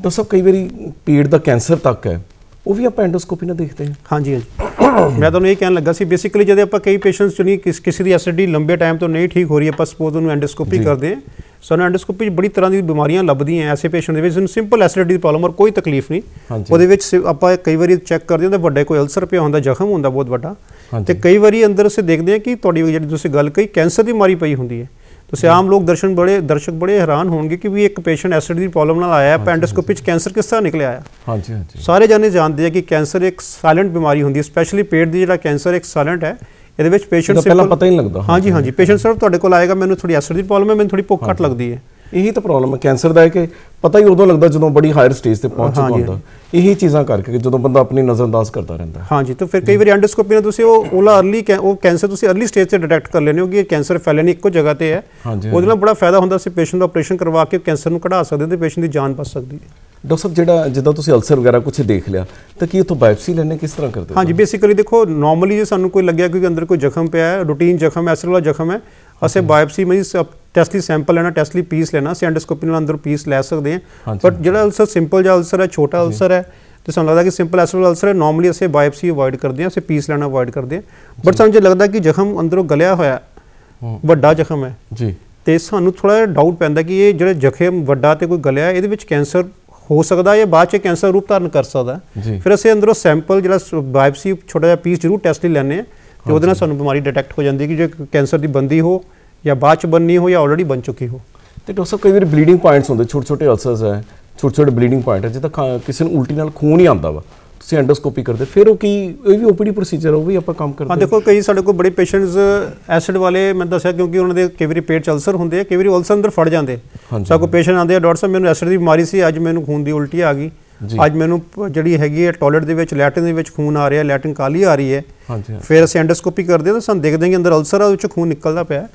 ਦੋਸਤੋ ਕਈ ਵਾਰੀ ਪੇਟ ਦਾ ਕੈਂਸਰ ਤੱਕ ਹੈ ਉਹ ਵੀ ਆਪਾਂ ਐਂਡੋਸਕੋਪੀ ਨਾਲ ਦੇਖਦੇ ਹਾਂ ਹਾਂਜੀ ਹਾਂਜੀ ਮੈਂ ਤੁਹਾਨੂੰ ਇਹ ਕਹਿਣ ਲੱਗਾ ਸੀ ਬੇਸਿਕਲੀ ਜਦੋਂ ਆਪਾਂ ਕਈ ਪੇਸ਼ੈਂਟਸ ਚੁਣੀ ਕਿਸੇ ਦੀ ਐਸਿਡਿਟੀ ਲੰਬੇ ਟਾਈਮ ਤੋਂ ਨਹੀਂ ਠੀਕ ਹੋ ਰਹੀ ਆਪਾਂ ਸਪੋਜ਼ ਉਹਨੂੰ ਐਂਡੋਸਕੋਪੀ ਕਰਦੇ ਹਾਂ ਸੋ ਐਂਡੋਸਕੋਪੀ ਵਿੱਚ ਬੜੀ ਤਰ੍ਹਾਂ ਦੀ ਬਿਮਾਰੀਆਂ ਲੱਭਦੀਆਂ ਐਸੇ ਪੇਸ਼ੈਂਟ ਦੇ ਵਿੱਚ ਜਿਹਨੂੰ ਸਿੰਪਲ ਐਸਿਡਿਟੀ ਦੀ ਪ੍ਰੋਬਲਮ ਔਰ ਕੋਈ ਤਕਲੀਫ ਨਹੀਂ ਉਹਦੇ ਵਿੱਚ ਆਪਾਂ ਕਈ ਵਾਰੀ ਚੈੱਕ ਕਰਦੇ ਹਾਂ ਤਾਂ ਵੱਡੇ ਕੋਈ ਅਲਸਰ ਪਿਆ ਹੁੰਦਾ ਜ਼ਖਮ ਹੁੰਦਾ ਬਹੁਤ ਵੱਡਾ ਤੇ ਕਈ ਵਾਰੀ ਅੰਦਰ ਅਸੀਂ ਦੇਖਦੇ ਹਾਂ ਕਿ ਤੁਹਾਡੀ ਜਿਹੜੀ ਤੁਸੀਂ ਗੱਲ ਕਹੀ ਕੈਂਸਰ ਦੀ ਮਾਰੀ ਪਈ ਹੁੰਦੀ ਹੈ ਤੁਸੀਂ ਆਮ ਲੋਕ ਦਰਸ਼ਨ ਬੜੇ ਦਰਸ਼ਕ ਬੜੇ ਹੈਰਾਨ ਹੋਣਗੇ ਕਿ ਵੀ ਇੱਕ ਪੇਸ਼ੈਂਟ ਐਸਿਡ ਦੀ ਪ੍ਰੋਬਲਮ ਨਾਲ ਆਇਆ ਹੈ ਪੈਂਡੋਸਕੋਪੀ ਚ ਕੈਂਸਰ ਕਿਸ ਤਰ੍ਹਾਂ ਨਿਕਲਿਆ ਆਇਆ ਹਾਂਜੀ ਹਾਂਜੀ ਸਾਰੇ ਜਾਣੇ ਜਾਣਦੇ ਆ ਕਿ ਕੈਂਸਰ ਇੱਕ ਸਾਇਲੈਂਟ ਬਿਮਾਰੀ ਹੁੰਦੀ ਹੈ ਸਪੈਸ਼ਲੀ ਪੇਟ ਦੀ ਜਿਹੜਾ ਕੈਂਸਰ ਇੱਕ ਸਾਇਲੈਂਟ ਹੈ ਇਹਦੇ ਵਿੱਚ ਪੇਸ਼ੈਂਟ ਸਿਰਫ ਪਹਿਲਾਂ ਪਤਾ ਹੀ ਨਹੀਂ ਲੱਗਦਾ ਹਾਂਜੀ ਹਾਂਜੀ ਪੇਸ਼ੈਂਟ ਸਿਰਫ ਤੁਹਾਡੇ ਕੋਲ ਆਏਗਾ ਮੈਨੂੰ ਥੋੜੀ ਐਸਿਡ ਦੀ ਪ੍ਰੋਬਲਮ ਹੈ ਮੈਨੂੰ ਥੋੜੀ ਭੁੱਖ ਘੱਟ ਲੱਗਦੀ ਹੈ ਇਹੀ ਤਾਂ ਪ੍ਰੋਬਲਮ ਹੈ ਕੈਂਸਰ ਦਾ ਹੈ ਕਿ ਪਤਾ ਹੀ ਉਦੋਂ ਲੱਗਦਾ ਜਦੋਂ ਬੜੀ ਹਾਇਰ ਸਟੇਜ ਤੇ ਪਹੁੰਚ ਜਾਂਦਾ ਹੁੰਦਾ ਇਹੀ ਚੀਜ਼ਾਂ ਕਰਕੇ ਜਦੋਂ ਬੰਦਾ ਆਪਣੀ ਨਜ਼ਰਅੰਦਾਜ਼ ਕਰਦਾ ਰਹਿੰਦਾ ਹਾਂਜੀ ਤਾਂ ਫਿਰ ਕਈ ਵਾਰੀ ਐਂਡੋਸਕੋਪੀ ਨਾਲ ਤੁਸੀਂ ਉਹ ਉਹਲਾ ਅਰਲੀ ਉਹ ਕੈਂਸਰ ਤੁਸੀਂ ਅਰਲੀ ਸਟੇਜ ਤੇ ਡਿਟੈਕਟ ਕਰ ਲੈਣੇ ਹੋ ਕਿ ਇਹ ਕੈਂਸਰ ਫੈਲੇ ਨਹੀਂ ਇੱਕੋ ਜਗ੍ਹਾ ਤੇ ਹੈ ਉਹਦੇ ਨਾਲ ਬੜਾ ਫਾਇਦਾ ਹੁੰਦਾ ਸੀ ਪੇਸ਼ੈਂਟ ਦਾ ਆਪਰੇਸ਼ਨ ਕਰਵਾ ਕੇ ਕੈਂਸਰ ਨੂੰ ਕਢਾ ਸਕਦੇ ਤੇ ਪੇਸ਼ੈਂਟ ਦੀ ਜਾਨ ਬਚ ਸਕਦੀ ਹੈ ਡਾਕਟਰ ਸਾਹਿਬ ਜਿਹੜਾ ਜਿੱਦਾਂ ਤੁਸੀਂ ਅਲਸਰ ਵਗੈਰਾ ਕੁਝ ਦੇਖ ਲਿਆ ਤਾਂ ਕੀ ਉਥੋਂ ਬਾਇਓਪਸੀ ਲੈਣੇ ਕਿਸ ਤਰ੍ਹਾਂ ਕਰਦੇ ਹੋ ਹਾਂਜੀ ਬੇਸਿਕਲੀ ਦੇਖੋ ਨਾਰਮਲੀ ਜੇ ਸਾਨੂੰ ਕੋਈ ਲੱਗਿਆ ਕਿ ਅੰਦਰ ਕੋਈ ਜ਼ਖਮ ਪਿਆ ਹੈ ਰੂਟੀਨ ਜ਼ਖਮ ਐਸਰ ਵਾਲਾ ਜ਼ਖਮ ਹੈ ਅਸੀਂ ਬਾਇਪਸੀ ਮੀਨਸ ਟੈਸਟਲੀ ਸੈਂਪਲ ਲੈਣਾ ਟੈਸਟਲੀ ਪੀਸ ਲੈਣਾ ਅਸੀਂ ਐਂਡੋਸਕੋਪੀ ਨਾਲ ਅੰਦਰ ਪੀਸ ਲੈ ਸਕਦੇ ਹਾਂ ਬਟ ਜਿਹੜਾ ਅਲਸਰ ਸਿੰਪਲ ਜਿਹਾ ਅਲਸਰ ਹੈ ਛੋਟਾ ਅਲਸਰ ਹੈ ਤੇ ਸਾਨੂੰ ਲੱਗਦਾ ਕਿ ਸਿੰਪਲ ਐਸਟਰਲ ਅਲਸਰ ਹੈ ਨਾਰਮਲੀ ਅਸੀਂ ਬਾਇਪਸੀ ਅਵੋਇਡ ਕਰਦੇ ਹਾਂ ਅਸੀਂ ਪੀਸ ਲੈਣਾ ਅਵੋਇਡ ਕਰਦੇ ਹਾਂ ਬਟ ਸਾਨੂੰ ਜੇ ਲੱਗਦਾ ਕਿ ਜ਼ਖਮ ਅੰਦਰੋਂ ਗਲਿਆ ਹੋਇਆ ਵੱਡਾ ਜ਼ਖਮ ਹੈ ਜੀ ਤੇ ਸਾਨੂੰ ਥੋੜਾ ਜਿਹਾ ਡਾਊਟ ਪੈਂਦਾ ਕਿ ਇਹ ਜਿਹੜਾ ਜ਼ਖਮ ਵੱਡਾ ਤੇ ਕੋਈ ਗਲਿਆ ਇਹਦੇ ਵਿੱਚ ਕੈਂਸਰ ਹੋ ਸਕਦਾ ਹੈ ਬਾਅਦ ਚ ਕੈਂਸਰ ਰੂਪ ਧਾਰਨ ਕਰ ਸਕਦਾ ਫਿਰ ਅਸੀਂ ਅੰਦਰੋਂ ਸੈਂਪਲ ਜਿਹੜਾ ਬਾਇਪਸੀ ਛੋਟਾ ਜਿਹਾ ਪੀਸ ਜ਼ਰੂਰ ਟੈਸਟ ਲਈ ਲੈਣੇ ਆ ਤੇ ਉਹਦੇ ਨਾਲ ਸਾਨੂੰ ਬਿਮਾਰੀ ਡਿਟੈਕਟ ਹੋ ਜਾਂਦੀ ਕਿ ਜੇ ਕੈਂਸਰ ਦੀ ਬੰਦੀ ਹੋ ਜਾਂ ਬਾਅਦ ਚ ਬੰਨੀ ਹੋ ਜਾਂ ਆਲਰੇਡੀ ਬਣ ਚੁੱਕੀ ਹੋ ਤੇ ਡਾਕਟਰ ਕਈ ਵਾਰ ਬਲੀਡਿੰਗ ਪੁਆਇੰਟਸ ਹੁੰਦੇ ਛੋਟੇ ਛੋਟੇ ਅਲਸਰਸ ਹੈ ਛੋਟੇ ਛੋਟੇ ਬਲੀਡਿੰਗ ਪੁਆਇੰਟ ਹੈ ਜਿੱਦਾਂ ਕਿਸੇ ਨੂੰ ਉਲਟੀ ਨਾਲ ਖੂਨ ਹੀ ਆਉਂਦਾ ਵਾ ਤੁਸੀਂ ਐਂਡੋਸਕੋਪੀ ਕਰਦੇ ਫਿਰ ਉਹ ਕੀ ਇਹ ਵੀ ਓਪੀਡੀ ਪ੍ਰੋਸੀਜਰ ਉਹ ਵੀ ਆਪਾਂ ਕੰਮ ਕਰਦੇ ਹਾਂ ਦੇਖੋ ਕਈ ਸਾਡੇ ਕੋਲ ਬੜੇ ਪੇਸ਼ੈਂਟਸ ਐਸਿਡ ਵਾਲੇ ਮੈਂ ਦੱਸਿਆ ਕਿਉਂਕਿ ਉਹਨਾਂ ਦੇ ਕਈ ਵਾਰੀ ਪੇਟ 'ਚ ਅਲਸਰ ਹੁੰਦੇ ਆ ਕਈ ਵਾਰੀ ਅਲਸਰ ਅੰਦਰ ਫੜ ਜਾਂਦੇ ਸਾਡੇ ਕੋਲ ਪੇਸ਼ੈਂਟ ਆਉਂਦੇ ਆ ਡਾਕਟਰ ਸਾਹਿਬ ਮੈਨੂੰ ਐਸਿਡ ਦੀ ਬਿਮਾਰੀ ਸੀ ਅੱਜ ਮੈਨੂੰ ਖੂਨ ਦੀ ਉਲਟੀ ਆ ਗਈ ਅੱਜ ਮੈਨੂੰ ਜਿਹੜੀ ਹੈਗੀ ਹੈ ਟਾਇਲਟ ਦੇ ਵਿੱਚ ਲੈਟਿਨ ਦੇ ਵਿੱਚ ਖੂਨ ਆ ਰਿਹਾ ਲੈਟਿਨ ਕਾਲੀ ਆ ਰਹੀ ਹੈ ਫਿਰ ਅਸੀਂ ਐਂਡੋਸਕੋਪੀ ਕਰਦੇ ਹਾਂ ਤਾਂ ਸਾਨੂੰ ਦੇਖਦੇ ਹਾਂ ਕਿ ਅੰਦਰ ਅਲਸਰ ਆ ਉਹਦੇ ਵਿੱਚ ਖੂਨ ਨਿਕਲਦਾ ਪਿਆ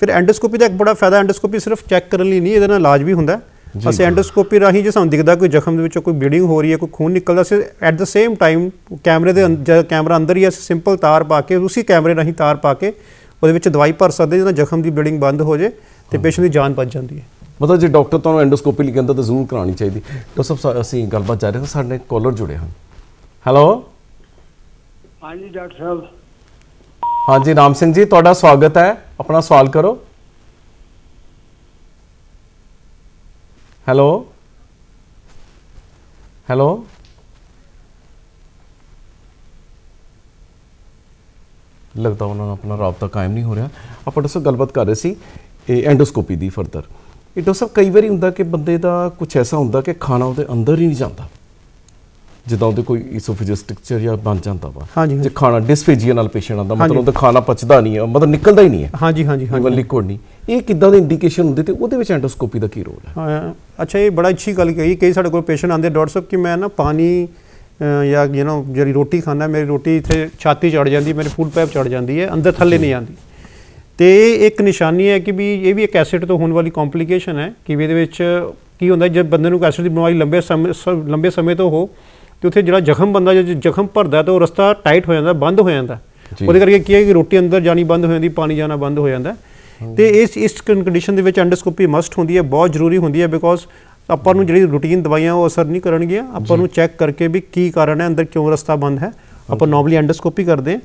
ਫਿਰ ਐਂਡੋਸਕੋਪੀ ਦਾ ਇੱਕ ਬੜਾ ਫਾਇਦਾ ਐਂਡੋਸਕੋਪੀ ਸਿਰਫ ਚੈੱਕ ਕਰਨ ਲਈ ਨਹੀਂ ਇਹਦੇ ਨਾਲ ਇਲਾਜ ਵੀ ਹੁੰਦਾ ਅਸੀਂ ਐਂਡੋਸਕੋਪੀ ਰਾਹੀਂ ਜੇ ਸਾਨੂੰ ਦਿਖਦਾ ਕੋਈ ਜ਼ਖਮ ਦੇ ਵਿੱਚੋਂ ਕੋਈ ਬਲੀਡਿੰਗ ਹੋ ਰਹੀ ਹੈ ਕੋਈ ਖੂਨ ਨਿਕਲਦਾ ਸੀ ਐਟ ਦ ਸੇਮ ਟਾਈਮ ਕੈਮਰੇ ਦੇ ਅੰਦਰ ਕੈਮਰਾ ਅੰਦਰ ਹੀ ਅਸੀਂ ਸਿੰਪਲ ਤਾਰ ਪਾ ਕੇ ਉਸੇ ਕੈਮਰੇ ਰਾਹੀਂ ਤਾਰ ਪਾ ਕੇ ਉਹਦੇ ਵਿੱਚ ਦਵਾਈ ਭਰ ਸਕਦੇ ਜਿਹਦਾ ਜ਼ਖਮ ਦੀ ਬਲੀਡਿੰਗ ਬੰਦ ਹੋ ਜੇ ਤੇ ਪੇਸ਼ੈਂਟ ਦੀ ਜਾਨ ਬਚ ਜਾਂਦੀ ਹੈ ਮਤਲਬ ਜੇ ਡਾਕਟਰ ਤੁਹਾਨੂੰ ਐਂਡੋਸਕੋਪੀ ਲਈ ਕਹਿੰਦਾ ਤਾਂ ਜ਼ਰੂਰ ਕਰਾਉਣੀ ਚਾਹੀਦੀ ਡਾਕਟਰ ਸਭ ਅਸੀਂ ਗੱਲਬਾਤ ਜਾਰੀ ਰੱਖ ਸਾਡੇ ਕਾਲਰ ਜੁੜੇ ਹਨ ਹੈਲੋ ਹਾਂਜੀ ਡਾਕਟਰ ਸਾਹਿਬ ਹਾਂਜੀ ਰਾਮ ਸਿੰਘ ਜੀ ਤੁਹਾਡਾ ਸਵਾਗਤ ਹੈ ਆਪਣਾ ਸਵਾਲ ਕਰੋ ਹੈਲੋ ਹੈਲੋ ਲੱਗਦਾ ਉਹਨਾਂ ਨਾਲ ਆਪਣਾ ਰਾਬਤਾ ਕਾਇਮ ਨਹੀਂ ਹੋ ਰਿਹਾ ਆਪਾਂ ਦੱਸੋ ਗੱਲਬਾਤ ਕਰ ਰਹੇ ਸੀ ਇਹ ਐਂਡੋਸਕੋਪੀ ਦੀ ਫਰਦਰ ਇਹ ਡਾਕਟਰ ਕਈ ਵਾਰੀ ਹੁੰਦਾ ਕਿ ਬੰਦੇ ਦਾ ਕੁਝ ਐਸਾ ਹੁੰਦਾ ਕਿ ਖਾਣਾ ਉਹਦੇ ਅੰਦਰ ਹੀ ਨਹੀਂ ਜਾਂਦਾ ਜਿੱਦਾਂ ਉਹਦੇ ਕੋਈ ਇਸੋਫੇਜਿਸਟਿਕਚਰ ਜਾਂ ਬਣ ਜਾਂਦਾ ਵਾ ਜੇ ਖਾਣਾ ਡਿਸਫੇਜੀਆ ਨਾਲ ਪੇਸ਼ੈਂਟ ਆਂਦਾ ਮਤਲਬ ਉਹਦਾ ਖਾਣਾ ਪਚਦਾ ਨਹੀਂ ਹੈ ਮਤਲਬ ਨਿਕਲਦਾ ਹੀ ਨਹੀਂ ਹੈ ਹਾਂਜੀ ਹਾਂਜੀ ਹਾਂਜੀ ਲਿਕੁਇਡ ਨਹੀਂ ਇਹ ਕਿੱਦਾਂ ਦੇ ਇੰਡੀਕੇਸ਼ਨ ਹੁੰਦੇ ਤੇ ਉਹਦੇ ਵਿੱਚ ਐਂਡੋਸਕੋਪੀ ਦਾ ਕੀ ਰੋਲ ਹੈ ਹਾਂ ਅੱਛਾ ਇਹ ਬੜਾ ਅੱਛੀ ਗੱਲ ਕਹੀ ਕਈ ਸਾਡੇ ਕੋਲ ਪੇਸ਼ੈਂਟ ਆਂਦੇ ਡਾਕਟਰ ਸਾਹਿਬ ਕਿ ਮੈਂ ਨਾ ਪਾਣੀ ਜਾਂ ਯੂ نو ਜਿਹੜੀ ਰੋਟੀ ਖਾਂਦਾ ਮੇਰੀ ਰੋਟੀ ਇੱਥੇ ਛਾਤੀ ਚੜ ਜਾਂਦੀ ਮੇਰੇ ਫੂਡ ਪਾਈਪ ਚੜ ਜਾਂਦੀ ਹੈ ਅੰਦਰ ਥੱਲੇ ਨਹੀਂ ਜਾਂਦੀ ਤੇ ਇਹ ਇੱਕ ਨਿਸ਼ਾਨੀ ਹੈ ਕਿ ਵੀ ਇਹ ਵੀ ਇੱਕ ਐਸਿਡ ਤੋਂ ਹੋਣ ਵਾਲੀ ਕੰਪਲਿਕੇਸ਼ਨ ਹੈ ਕਿ ਵੀ ਇਹਦੇ ਵਿੱਚ ਕੀ ਹੁੰਦਾ ਜੇ ਬੰਦੇ ਨੂੰ ਐਸਿਡ ਦੀ ਬਿਮਾਰੀ ਲੰਬੇ ਸਮੇਂ ਲੰਬੇ ਸਮੇਂ ਤੋਂ ਹੋ ਤੇ ਉੱਥੇ ਜਿਹੜਾ ਜ਼ਖਮ ਬੰਦਾ ਜੇ ਜ਼ਖਮ ਭਰਦਾ ਤਾਂ ਉਹ ਰਸਤਾ ਟਾਈਟ ਹੋ ਜਾਂਦਾ ਬੰਦ ਹੋ ਜਾਂਦਾ ਉਹਦੇ ਕਰਕੇ ਕੀ ਹੈ ਕਿ ਰੋਟੀ ਅੰਦਰ ਜਾਣੀ ਬੰਦ ਹੋ ਜਾਂਦੀ ਪਾਣੀ ਜਾਣਾ ਬੰਦ ਹੋ ਜਾਂਦਾ ਤੇ ਇਸ ਇਸ ਕੰਡੀਸ਼ਨ ਦੇ ਵਿੱਚ ਐਂਡੋਸਕੋਪੀ ਮਸਟ ਹੁੰਦੀ ਹੈ ਬਹੁਤ ਜ਼ਰੂਰੀ ਹੁੰਦੀ ਹੈ ਬਿਕੋਜ਼ ਆਪਾਂ ਨੂੰ ਜਿਹੜੀ ਰੂਟੀਨ ਦਵਾਈਆਂ ਉਹ ਅਸਰ ਨਹੀਂ ਕਰਨਗੀਆਂ ਆਪਾਂ ਨੂੰ ਚੈੱਕ ਕਰਕੇ ਵੀ ਕੀ ਕਾਰਨ ਹੈ ਅੰਦਰ ਕਿਉਂ ਰਸਤਾ ਬੰਦ ਹੈ ਆਪਾਂ ਨੋਰਮਲੀ ਐਂਡੋਸਕੋਪੀ ਕਰਦੇ ਹਾਂ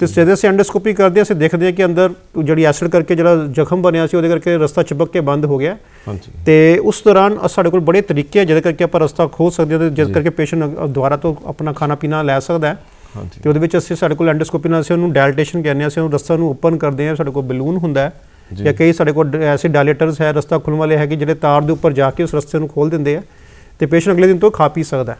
ਤੇ ਜਦੋਂ ਅਸੀਂ ਐਂਡੋਸਕੋਪੀ ਕਰਦੇ ਹਾਂ ਅਸੀਂ ਦੇਖਦੇ ਹਾਂ ਕਿ ਅੰਦਰ ਜਿਹੜੀ ਐਸਿਡ ਕਰਕੇ ਜਿਹੜਾ ਜ਼ਖਮ ਬਣਿਆ ਸੀ ਉਹਦੇ ਕਰਕੇ ਰਸਤਾ ਚਿਪਕ ਕੇ ਬੰਦ ਹੋ ਗਿਆ ਹਾਂਜੀ ਤੇ ਉਸ ਦੌਰਾਨ ਸਾਡੇ ਕੋਲ ਬੜੇ ਤਰੀਕੇ ਹੈ ਜਿਹਦੇ ਕਰਕੇ ਆਪਾਂ ਰਸਤਾ ਖੋਲ ਸਕਦੇ ਹਾਂ ਜਿਸ ਕਰਕੇ ਪੇਸ਼ੈਂਟ ਦੁਬਾਰਾ ਤੋਂ ਆਪਣਾ ਖਾਣਾ ਪੀਣਾ ਲੈ ਸਕਦਾ ਹੈ ਤੇ ਉਹਦੇ ਵਿੱਚ ਅਸੀਂ ਸਾਡੇ ਕੋਲ ਐਂਡੋਸਕੋਪੀ ਨਾਲ ਅਸੀਂ ਉਹਨੂੰ ਡਾਇਲਟੇਸ਼ਨ ਕਹਿੰਦੇ ਹਾਂ ਅਸੀਂ ਉਹਨੂੰ ਰਸਤਾ ਨੂੰ ਓਪਨ ਕਰਦੇ ਹਾਂ ਸਾਡੇ ਕੋਲ ਬਲੂਨ ਹੁੰਦਾ ਹੈ ਜਾਂ ਕਈ ਸਾਡੇ ਕੋਲ ਐਸੇ ਡਾਇਲੇਟਰਸ ਹੈ ਰਸਤਾ ਖੁੱਲਣ ਵਾਲੇ ਹੈ ਕਿ ਜਿਹੜੇ ਤਾਰ ਦੇ ਉੱਪਰ ਜਾ ਕੇ ਉਸ ਰਸਤੇ ਨੂੰ ਖੋਲ ਦਿੰਦੇ ਆ ਤੇ ਪੇਸ਼ੈਂਟ ਅਗਲੇ ਦਿਨ ਤੋਂ ਖਾ ਪੀ ਸਕਦਾ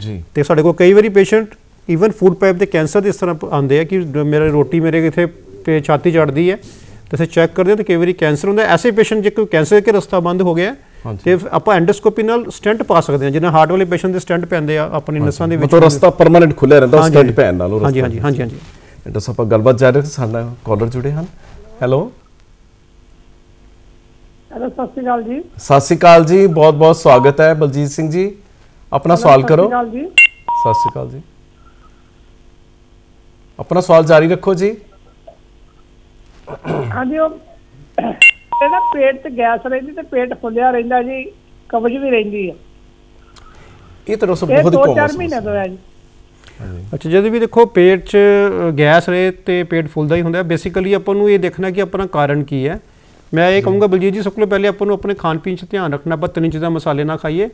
ਜੀ ਤੇ ਸਾਡੇ ਕੋਲ ਕਈ ਵਾਰੀ ਪੇਸ਼ੈਂਟ ਈਵਨ ਫੂਡ ਪਾਈਪ ਦੇ ਕੈਂਸਰ ਦੇ ਇਸ ਤਰ੍ਹਾਂ ਆਉਂਦੇ ਆ ਕਿ ਮੇਰਾ ਰੋਟੀ ਮੇਰੇ ਇਥੇ ਤੇ ਛਾਤੀ ਚੜਦੀ ਹੈ ਤੇ ਅਸੀਂ ਚੈੱਕ ਕਰਦੇ ਤੇ ਕਈ ਵਾਰੀ ਕੈਂਸਰ ਹੁੰਦਾ ਐਸੇ ਪੇਸ਼ੈਂਟ ਜੇ ਕੋਈ ਕੈਂਸਰ ਕੇ ਰਸਤਾ ਬੰਦ ਹੋ ਗਿਆ ਤੇ ਆਪਾਂ ਐਂਡੋਸਕੋਪੀ ਨਾਲ ਸਟੈਂਟ ਪਾ ਸਕਦੇ ਹਾਂ ਜਿਹਨਾਂ ਹਾਰਟ ਵਾਲੇ ਪੇਸ਼ੈਂਟ ਦੇ ਸਟੈਂਟ ਪੈਂਦੇ ਆ ਆਪਣੀ ਨਸਾਂ ਦੇ ਵਿੱਚ ਮਤਲਬ ਰਸਤਾ ਪਰਮਨੈਂਟ ਖੁੱਲਿਆ ਰਹਿੰਦਾ ਸਟੈਂਟ ਪੈਣ ਨਾਲ ਹਾਂਜੀ ਹਾਂਜੀ ਹਾਂਜੀ ਹਾਂਜੀ ਤਾਂ ਆਪਾਂ ਗੱਲਬਾਤ ਜਾਰੀ ਰੱਖ ਸਾਡਾ ਕਾਲਰ ਜੁੜੇ ਹਨ ਹੈਲੋ ਹੈਲੋ ਸਤਿ ਸ਼੍ਰੀ ਅਕਾਲ ਜੀ ਸਤਿ ਸ਼੍ਰੀ ਅਕਾਲ ਜੀ ਬਹੁਤ ਬਹੁਤ ਸਵਾਗਤ ਹੈ ਬਲਜੀਤ ਸਿੰਘ ਜੀ ਆਪਣਾ ਸਵਾਲ ਕਰੋ ਸਤਿ ਸ਼੍ਰੀ ਅਕਾਲ ਜੀ ਸਤਿ ਸ਼੍ਰੀ ਅਕਾਲ ਜੀ ਆਪਣਾ ਸਵਾਲ ਜਾਰੀ ਰੱਖੋ ਜੀ ਹਾਂਜੀ ਉਹ ਇਹਦਾ ਪੇਟ ਤੇ ਗੈਸ ਰਹਿੰਦੀ ਤੇ ਪੇਟ ਫੁੱਲਿਆ ਰਹਿੰਦਾ ਜੀ ਕਬਜ਼ ਵੀ ਰਹਿੰਦੀ ਆ ਇਹ ਤਾਂ ਸਭ ਬਹੁਤ ਕੋਮਸ ਹੈ 4 ਮਹੀਨੇ ਤੋਂ ਹੈ ਜੀ ਅੱਛਾ ਜਦੋਂ ਵੀ ਦੇਖੋ ਪੇਟ 'ਚ ਗੈਸ ਰਹੇ ਤੇ ਪੇਟ ਫੁੱਲਦਾ ਹੀ ਹੁੰਦਾ ਬੇਸਿਕਲੀ ਆਪਾਂ ਨੂੰ ਇਹ ਦੇਖਣਾ ਕਿ ਆਪਣਾ ਕਾਰਨ ਕੀ ਹੈ ਮੈਂ ਇਹ ਕਹੂੰਗਾ ਬਲਜੀਤ ਜੀ ਸਭ ਤੋਂ ਪਹਿਲੇ ਆਪਾਂ ਨੂੰ ਆਪਣੇ ਖਾਣ ਪੀਣ 'ਚ ਧਿਆਨ ਰੱਖਣਾ ਆਪਾਂ ਤਿੰਨ ਚੀਜ਼ਾਂ ਮਸਾਲੇ ਨਾ ਖਾਈਏ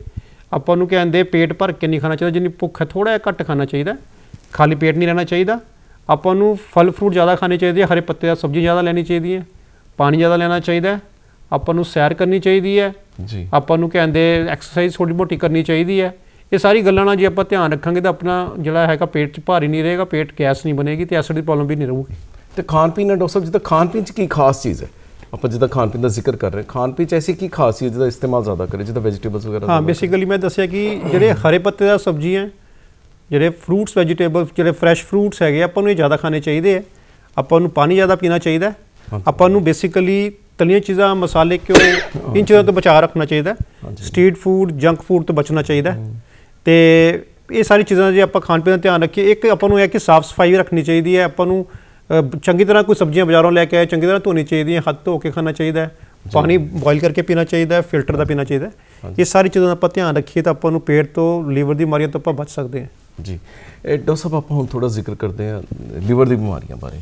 ਆਪਾਂ ਨੂੰ ਕਹਿੰਦੇ ਪੇਟ ਭਰ ਕੇ ਨਹੀਂ ਖਾਣਾ ਚਾਹੀਦਾ ਜਿੰਨੀ ਭੁੱਖ ਹੈ ਥੋੜਾ ਜਿਹਾ ਘੱਟ ਖਾਣਾ ਚਾਹੀਦਾ ਖਾਲੀ ਪੇਟ ਨਹੀਂ ਰਹਿਣਾ ਚਾਹੀਦਾ ਆਪਾਂ ਨੂੰ ਫਲ ਫਰੂਟ ਜ਼ਿਆਦਾ ਖਾਣੇ ਚਾਹੀਦੇ ਆ ਹਰੇ ਪੱਤੇ ਦਾ ਸਬਜ਼ੀ ਜ਼ਿਆਦਾ ਲੈਣੀ ਚਾਹੀਦੀ ਹੈ ਪਾਣੀ ਜ਼ਿਆਦਾ ਲੈਣਾ ਚਾਹੀਦਾ ਹੈ ਆਪਾਂ ਨੂੰ ਸੈਰ ਕਰਨੀ ਚਾਹੀਦੀ ਹੈ ਜੀ ਆਪਾਂ ਨੂੰ ਕਹਿੰਦੇ ਐਕਸਰਸਾਈਜ਼ ਥੋੜੀ ਮੋਟੀ ਕਰਨੀ ਚਾਹੀਦੀ ਹੈ ਇਹ ਸਾਰੀ ਗੱਲਾਂ ਨਾਲ ਜੇ ਆਪਾਂ ਧਿਆਨ ਰੱਖਾਂਗੇ ਤਾਂ ਆਪਣਾ ਜਿਹੜਾ ਹੈਗਾ ਪੇਟ 'ਚ ਭਾਰੀ ਨਹੀਂ ਰਹੇਗਾ ਪੇਟ ਗੈਸ ਨਹੀਂ ਬਣੇਗੀ ਤੇ ਐਸਿਡ ਦੀ ਪ੍ਰੋਬਲਮ ਵੀ ਨਹੀਂ ਰਹੂਗੀ ਤੇ ਖਾਣ ਪੀਣ ਦਾ ਡਾਕਟਰ ਜੀ ਜਿੱਦਾਂ ਖਾਣ ਪੀਣ 'ਚ ਕੀ ਖਾਸ ਚੀਜ਼ ਹੈ ਆਪਾਂ ਜਿੱਦਾਂ ਖਾਣ ਪੀਣ ਦਾ ਜ਼ਿਕਰ ਕਰ ਰਹੇ ਖਾਣ ਪੀਣ 'ਚ ਐਸੀ ਕੀ ਖਾਸ ਚੀਜ਼ ਜਿਹਦਾ ਇਸਤੇਮਾਲ ਜ਼ਿਆਦਾ ਕਰੇ ਜਿੱਦਾਂ ਵੈਜੀਟੇਬਲਸ ਵਗੈਰਾ ਹਾਂ ਬੇਸਿਕਲੀ ਮੈਂ ਦੱਸਿਆ ਕਿ ਜਿਹੜੇ ਹਰੇ ਪੱਤੇ ਦਾ ਸਬਜ਼ੀ ਹੈ ਜਿਹੜੇ ਫਰੂਟਸ ਵੈਜੀਟੇਬਲ ਜਿਹੜੇ ਫਰੈਸ਼ ਫਰੂਟਸ ਹੈਗੇ ਆਪਾਂ ਨੂੰ ਇਹ ਜ਼ਿਆਦਾ ਖਾਣੇ ਚਾਹੀਦੇ ਆ ਆਪਾਂ ਨੂੰ ਪਾਣੀ ਜ਼ਿਆਦਾ ਪੀਣਾ ਚਾਹੀਦਾ ਆਪਾਂ ਨੂੰ ਬੇਸਿਕਲੀ ਤਲੀਆਂ ਚੀਜ਼ਾਂ ਮਸਾਲੇ ਕਿਉਂ ਇਨ ਚੀਜ਼ਾਂ ਤੋਂ ਬਚਾ ਰੱਖਣਾ ਚਾਹੀਦਾ ਸਟਰੀਟ ਫੂਡ ਜੰਕ ਫੂਡ ਤੋਂ ਬਚਣਾ ਚਾਹੀਦਾ ਤੇ ਇਹ ਸਾਰੀ ਚੀਜ਼ਾਂ ਜੇ ਆਪਾਂ ਖਾਣ ਪੀਣ ਦਾ ਧਿਆਨ ਰੱਖੀਏ ਇੱਕ ਆਪਾਂ ਨੂੰ ਇਹ ਕਿ ਸਾਫ਼ ਸਫਾਈ ਰੱਖਣੀ ਚਾਹੀਦੀ ਹੈ ਆਪਾਂ ਨੂੰ ਚੰਗੀ ਤਰ੍ਹਾਂ ਕੋਈ ਸਬਜ਼ੀਆਂ ਬਾਜ਼ਾਰੋਂ ਲੈ ਕੇ ਆਏ ਚੰਗੀ ਤਰ੍ਹਾਂ ਧੋਣੀ ਚਾਹੀਦੀ ਹੈ ਹੱਥ ਧੋ ਕੇ ਖਾਣਾ ਚਾਹੀਦਾ ਹੈ ਪਾਣੀ ਬੋਇਲ ਕਰਕੇ ਪੀਣਾ ਚਾਹੀਦਾ ਹੈ ਫਿਲਟਰ ਦਾ ਪੀਣਾ ਚਾਹੀਦਾ ਹੈ ਇਹ ਸਾਰੀ ਚੀਜ਼ਾਂ ਦਾ ਆਪਾਂ ਧਿਆਨ ਰੱਖੀਏ ਤਾਂ ਆਪਾਂ ਨੂੰ ਪੇਟ ਤੋਂ ਲੀਵਰ ਦੀ ਬਿਮਾਰੀਆਂ ਤੋਂ ਆਪਾਂ ਬਚ ਸਕਦੇ ਹਾਂ ਜੀ ਡਾਕਟਰ ਸਾਹਿਬ ਆਪਾਂ ਹੁਣ ਥੋੜਾ ਜ਼ਿਕਰ ਕਰਦੇ ਆ ਲੀਵਰ ਦੀ ਬਿਮਾਰੀਆਂ ਬਾਰੇ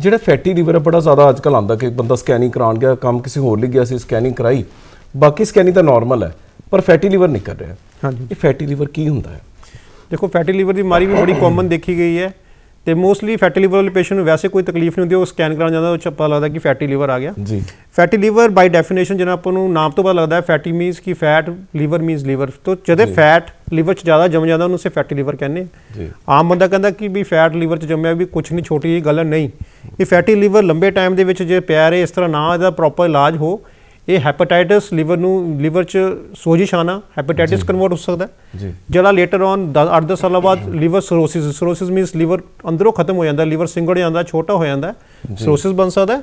ਜਿਹੜਾ ਫੈਟੀ ਲੀਵਰ ਹੈ ਬੜਾ ਜ਼ਿਆਦਾ ਅੱਜਕੱਲ ਆਂਦਾ ਕਿ ਬੰਦਾ ਸਕੈਨਿੰਗ ਕਰਾਉਣ ਗਿਆ ਕੰਮ ਕਿਸੇ ਹੋਰ ਲਈ ਗਿਆ ਸੀ ਸਕੈਨਿੰਗ ਕਰਾਈ ਬਾਕੀ ਸਕੈਨਿੰਗ ਤਾਂ ਨਾਰਮਲ ਹੈ ਪਰ ਫੈਟੀ ਲੀਵਰ ਨਹੀਂ ਕਰ ਰਿਹਾ ਹਾਂਜੀ ਇਹ ਫੈਟੀ ਲੀਵਰ ਕੀ ਹੁੰਦਾ ਹੈ ਦੇਖੋ ਫੈਟੀ ਲੀਵਰ ਦੀ ਬਿਮਾਰੀ ਵੀ ਬੜੀ ਕਾਮਨ ਦੇਖੀ ਗਈ ਹੈ ਤੇ ਮੋਸਟਲੀ ਫੈਟੀ ਲੀਵਰ ਵਾਲੇ ਪੇਸ਼ੈਂਟ ਨੂੰ ਵੈਸੇ ਕੋਈ ਤਕਲੀਫ ਨਹੀਂ ਹੁੰਦੀ ਉਹ ਸਕੈਨ ਕਰਾਉਣ ਜਾਂਦਾ ਉਹ ਚੱਪਾ ਲੱਗਦਾ ਕਿ ਫੈਟੀ ਲੀਵਰ ਆ ਗਿਆ ਜੀ ਫੈਟੀ ਲੀਵਰ ਬਾਈ ਡੈਫੀਨੇਸ਼ਨ ਜਿਹਨਾਂ ਆਪਾਂ ਨੂੰ ਨਾਮ ਤੋਂ ਪਤਾ ਲੱਗਦਾ ਹੈ ਫੈਟੀ ਮੀਨਸ ਕਿ ਫੈਟ ਲੀਵਰ ਮੀਨਸ ਲੀਵਰ ਤੋਂ ਜਦੇ ਫੈਟ ਲੀਵਰ ਚ ਜ਼ਿਆਦਾ ਜਮ ਜਾਂਦਾ ਉਹਨੂੰ ਸੇ ਫੈਟੀ ਲੀਵਰ ਕਹਿੰਦੇ ਜੀ ਆਮ ਬੰਦਾ ਕਹਿੰਦਾ ਕਿ ਵੀ ਫੈਟ ਲੀਵਰ ਚ ਜੰਮਿਆ ਵੀ ਕੁਝ ਨਹੀਂ ਛੋਟੀ ਜੀ ਗੱਲ ਨਹੀਂ ਇਹ ਫੈਟੀ ਲੀਵਰ ਲੰਬੇ ਟਾਈਮ ਦੇ ਵਿੱਚ ਜੇ ਪਿਆ ਰਹੇ ਇਸ ਤਰ੍ਹਾਂ ਨਾ ਇਹਦਾ ਪ੍ਰੋਪਰ ਇਲਾਜ ਹੋ ਇਹ ਹੈਪੇਟਾਈਟਿਸ ਲਿਵਰ ਨੂੰ ਲਿਵਰ 'ਚ ਸੋਜਿਸ਼ ਆਣਾ ਹੈਪੇਟਾਈਟਿਸ ਕਨਵਰਟ ਹੋ ਸਕਦਾ ਜੀ ਜਿਹੜਾ ਲੇਟਰ ਔਨ 8-10 ਸਾਲਾਂ ਬਾਅਦ liver cirrhosis cirrhosis means liver ਅੰਦਰੋਂ ਖਤਮ ਹੋ ਜਾਂਦਾ ਲਿਵਰ ਸਿੰਗੜ ਜਾਂਦਾ ਛੋਟਾ ਹੋ ਜਾਂਦਾ ਸਰੋਸਿਸ ਬਣ ਸਕਦਾ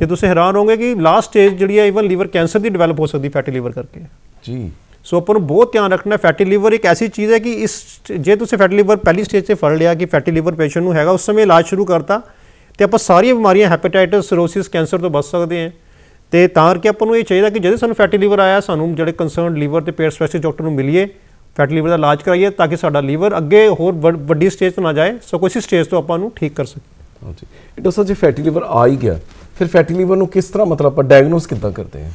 ਤੇ ਤੁਸੀਂ ਹੈਰਾਨ ਹੋਗੇ ਕਿ ਲਾਸਟ ਸਟੇਜ ਜਿਹੜੀ ਹੈ ਇਵਨ ਲਿਵਰ ਕੈਂਸਰ ਦੀ ਡਿਵੈਲਪ ਹੋ ਸਕਦੀ ਫੈਟੀ ਲਿਵਰ ਕਰਕੇ ਜੀ ਸੋ ਆਪਾਂ ਨੂੰ ਬਹੁਤ ਧਿਆਨ ਰੱਖਣਾ ਫੈਟੀ ਲਿਵਰ ਇੱਕ ਐਸੀ ਚੀਜ਼ ਹੈ ਕਿ ਇਸ ਜੇ ਤੁਸੀਂ ਫੈਟੀ ਲਿਵਰ ਪਹਿਲੀ ਸਟੇਜ ਤੇ ਫੜ ਲਿਆ ਕਿ ਫੈਟੀ ਲਿਵਰ ਪੇਸ਼ੈਂਟ ਨੂੰ ਹੈਗਾ ਉਸ ਸਮੇਂ ਇਲਾਜ ਸ਼ੁਰੂ ਕਰਤਾ ਤੇ ਆਪਾਂ ਸਾਰੀਆਂ ਬਿਮਾਰੀਆਂ ਹੈਪੇਟਾਈਟਿਸ ਸਰੋਸਿਸ ਕੈਂਸਰ ਤੋਂ ਬਚ ਸਕਦੇ ਹਾਂ ਤੇ ਤਾਂ ਕਰਕੇ ਆਪਾਂ ਨੂੰ ਇਹ ਚਾਹੀਦਾ ਕਿ ਜਦੋਂ ਸਾਨੂੰ ਫੈਟੀ ਲੀਵਰ ਆਇਆ ਸਾਨੂੰ ਜਿਹੜੇ ਕੰਸਰਨਡ ਲੀਵਰ ਤੇ ਪੇਅਰ ਸਪੈਸ਼ਲਿਸਟ ਡਾਕਟਰ ਨੂੰ ਮਿਲੀਏ ਫੈਟੀ ਲੀਵਰ ਦਾ ਇਲਾਜ ਕਰਾਈਏ ਤਾਂ ਕਿ ਸਾਡਾ ਲੀਵਰ ਅੱਗੇ ਹੋਰ ਵੱਡੀ ਸਟੇਜ ਤੇ ਨਾ ਜਾਏ ਸੋ ਸੀ ਸਟੇਜ ਤੋਂ ਆਪਾਂ ਨੂੰ ਠੀਕ ਕਰ ਸਕੀਏ ਹਾਂਜੀ ਇਹ ਦੱਸੋ ਜੇ ਫੈਟੀ ਲੀਵਰ ਆ ਹੀ ਗਿਆ ਫਿਰ ਫੈਟੀ ਲੀਵਰ ਨੂੰ ਕਿਸ ਤਰ੍ਹਾਂ ਮਤਲਬ ਆਪਾਂ ਡਾਇਗਨੋਸ ਕਿੱਦਾਂ ਕਰਦੇ ਹਾਂ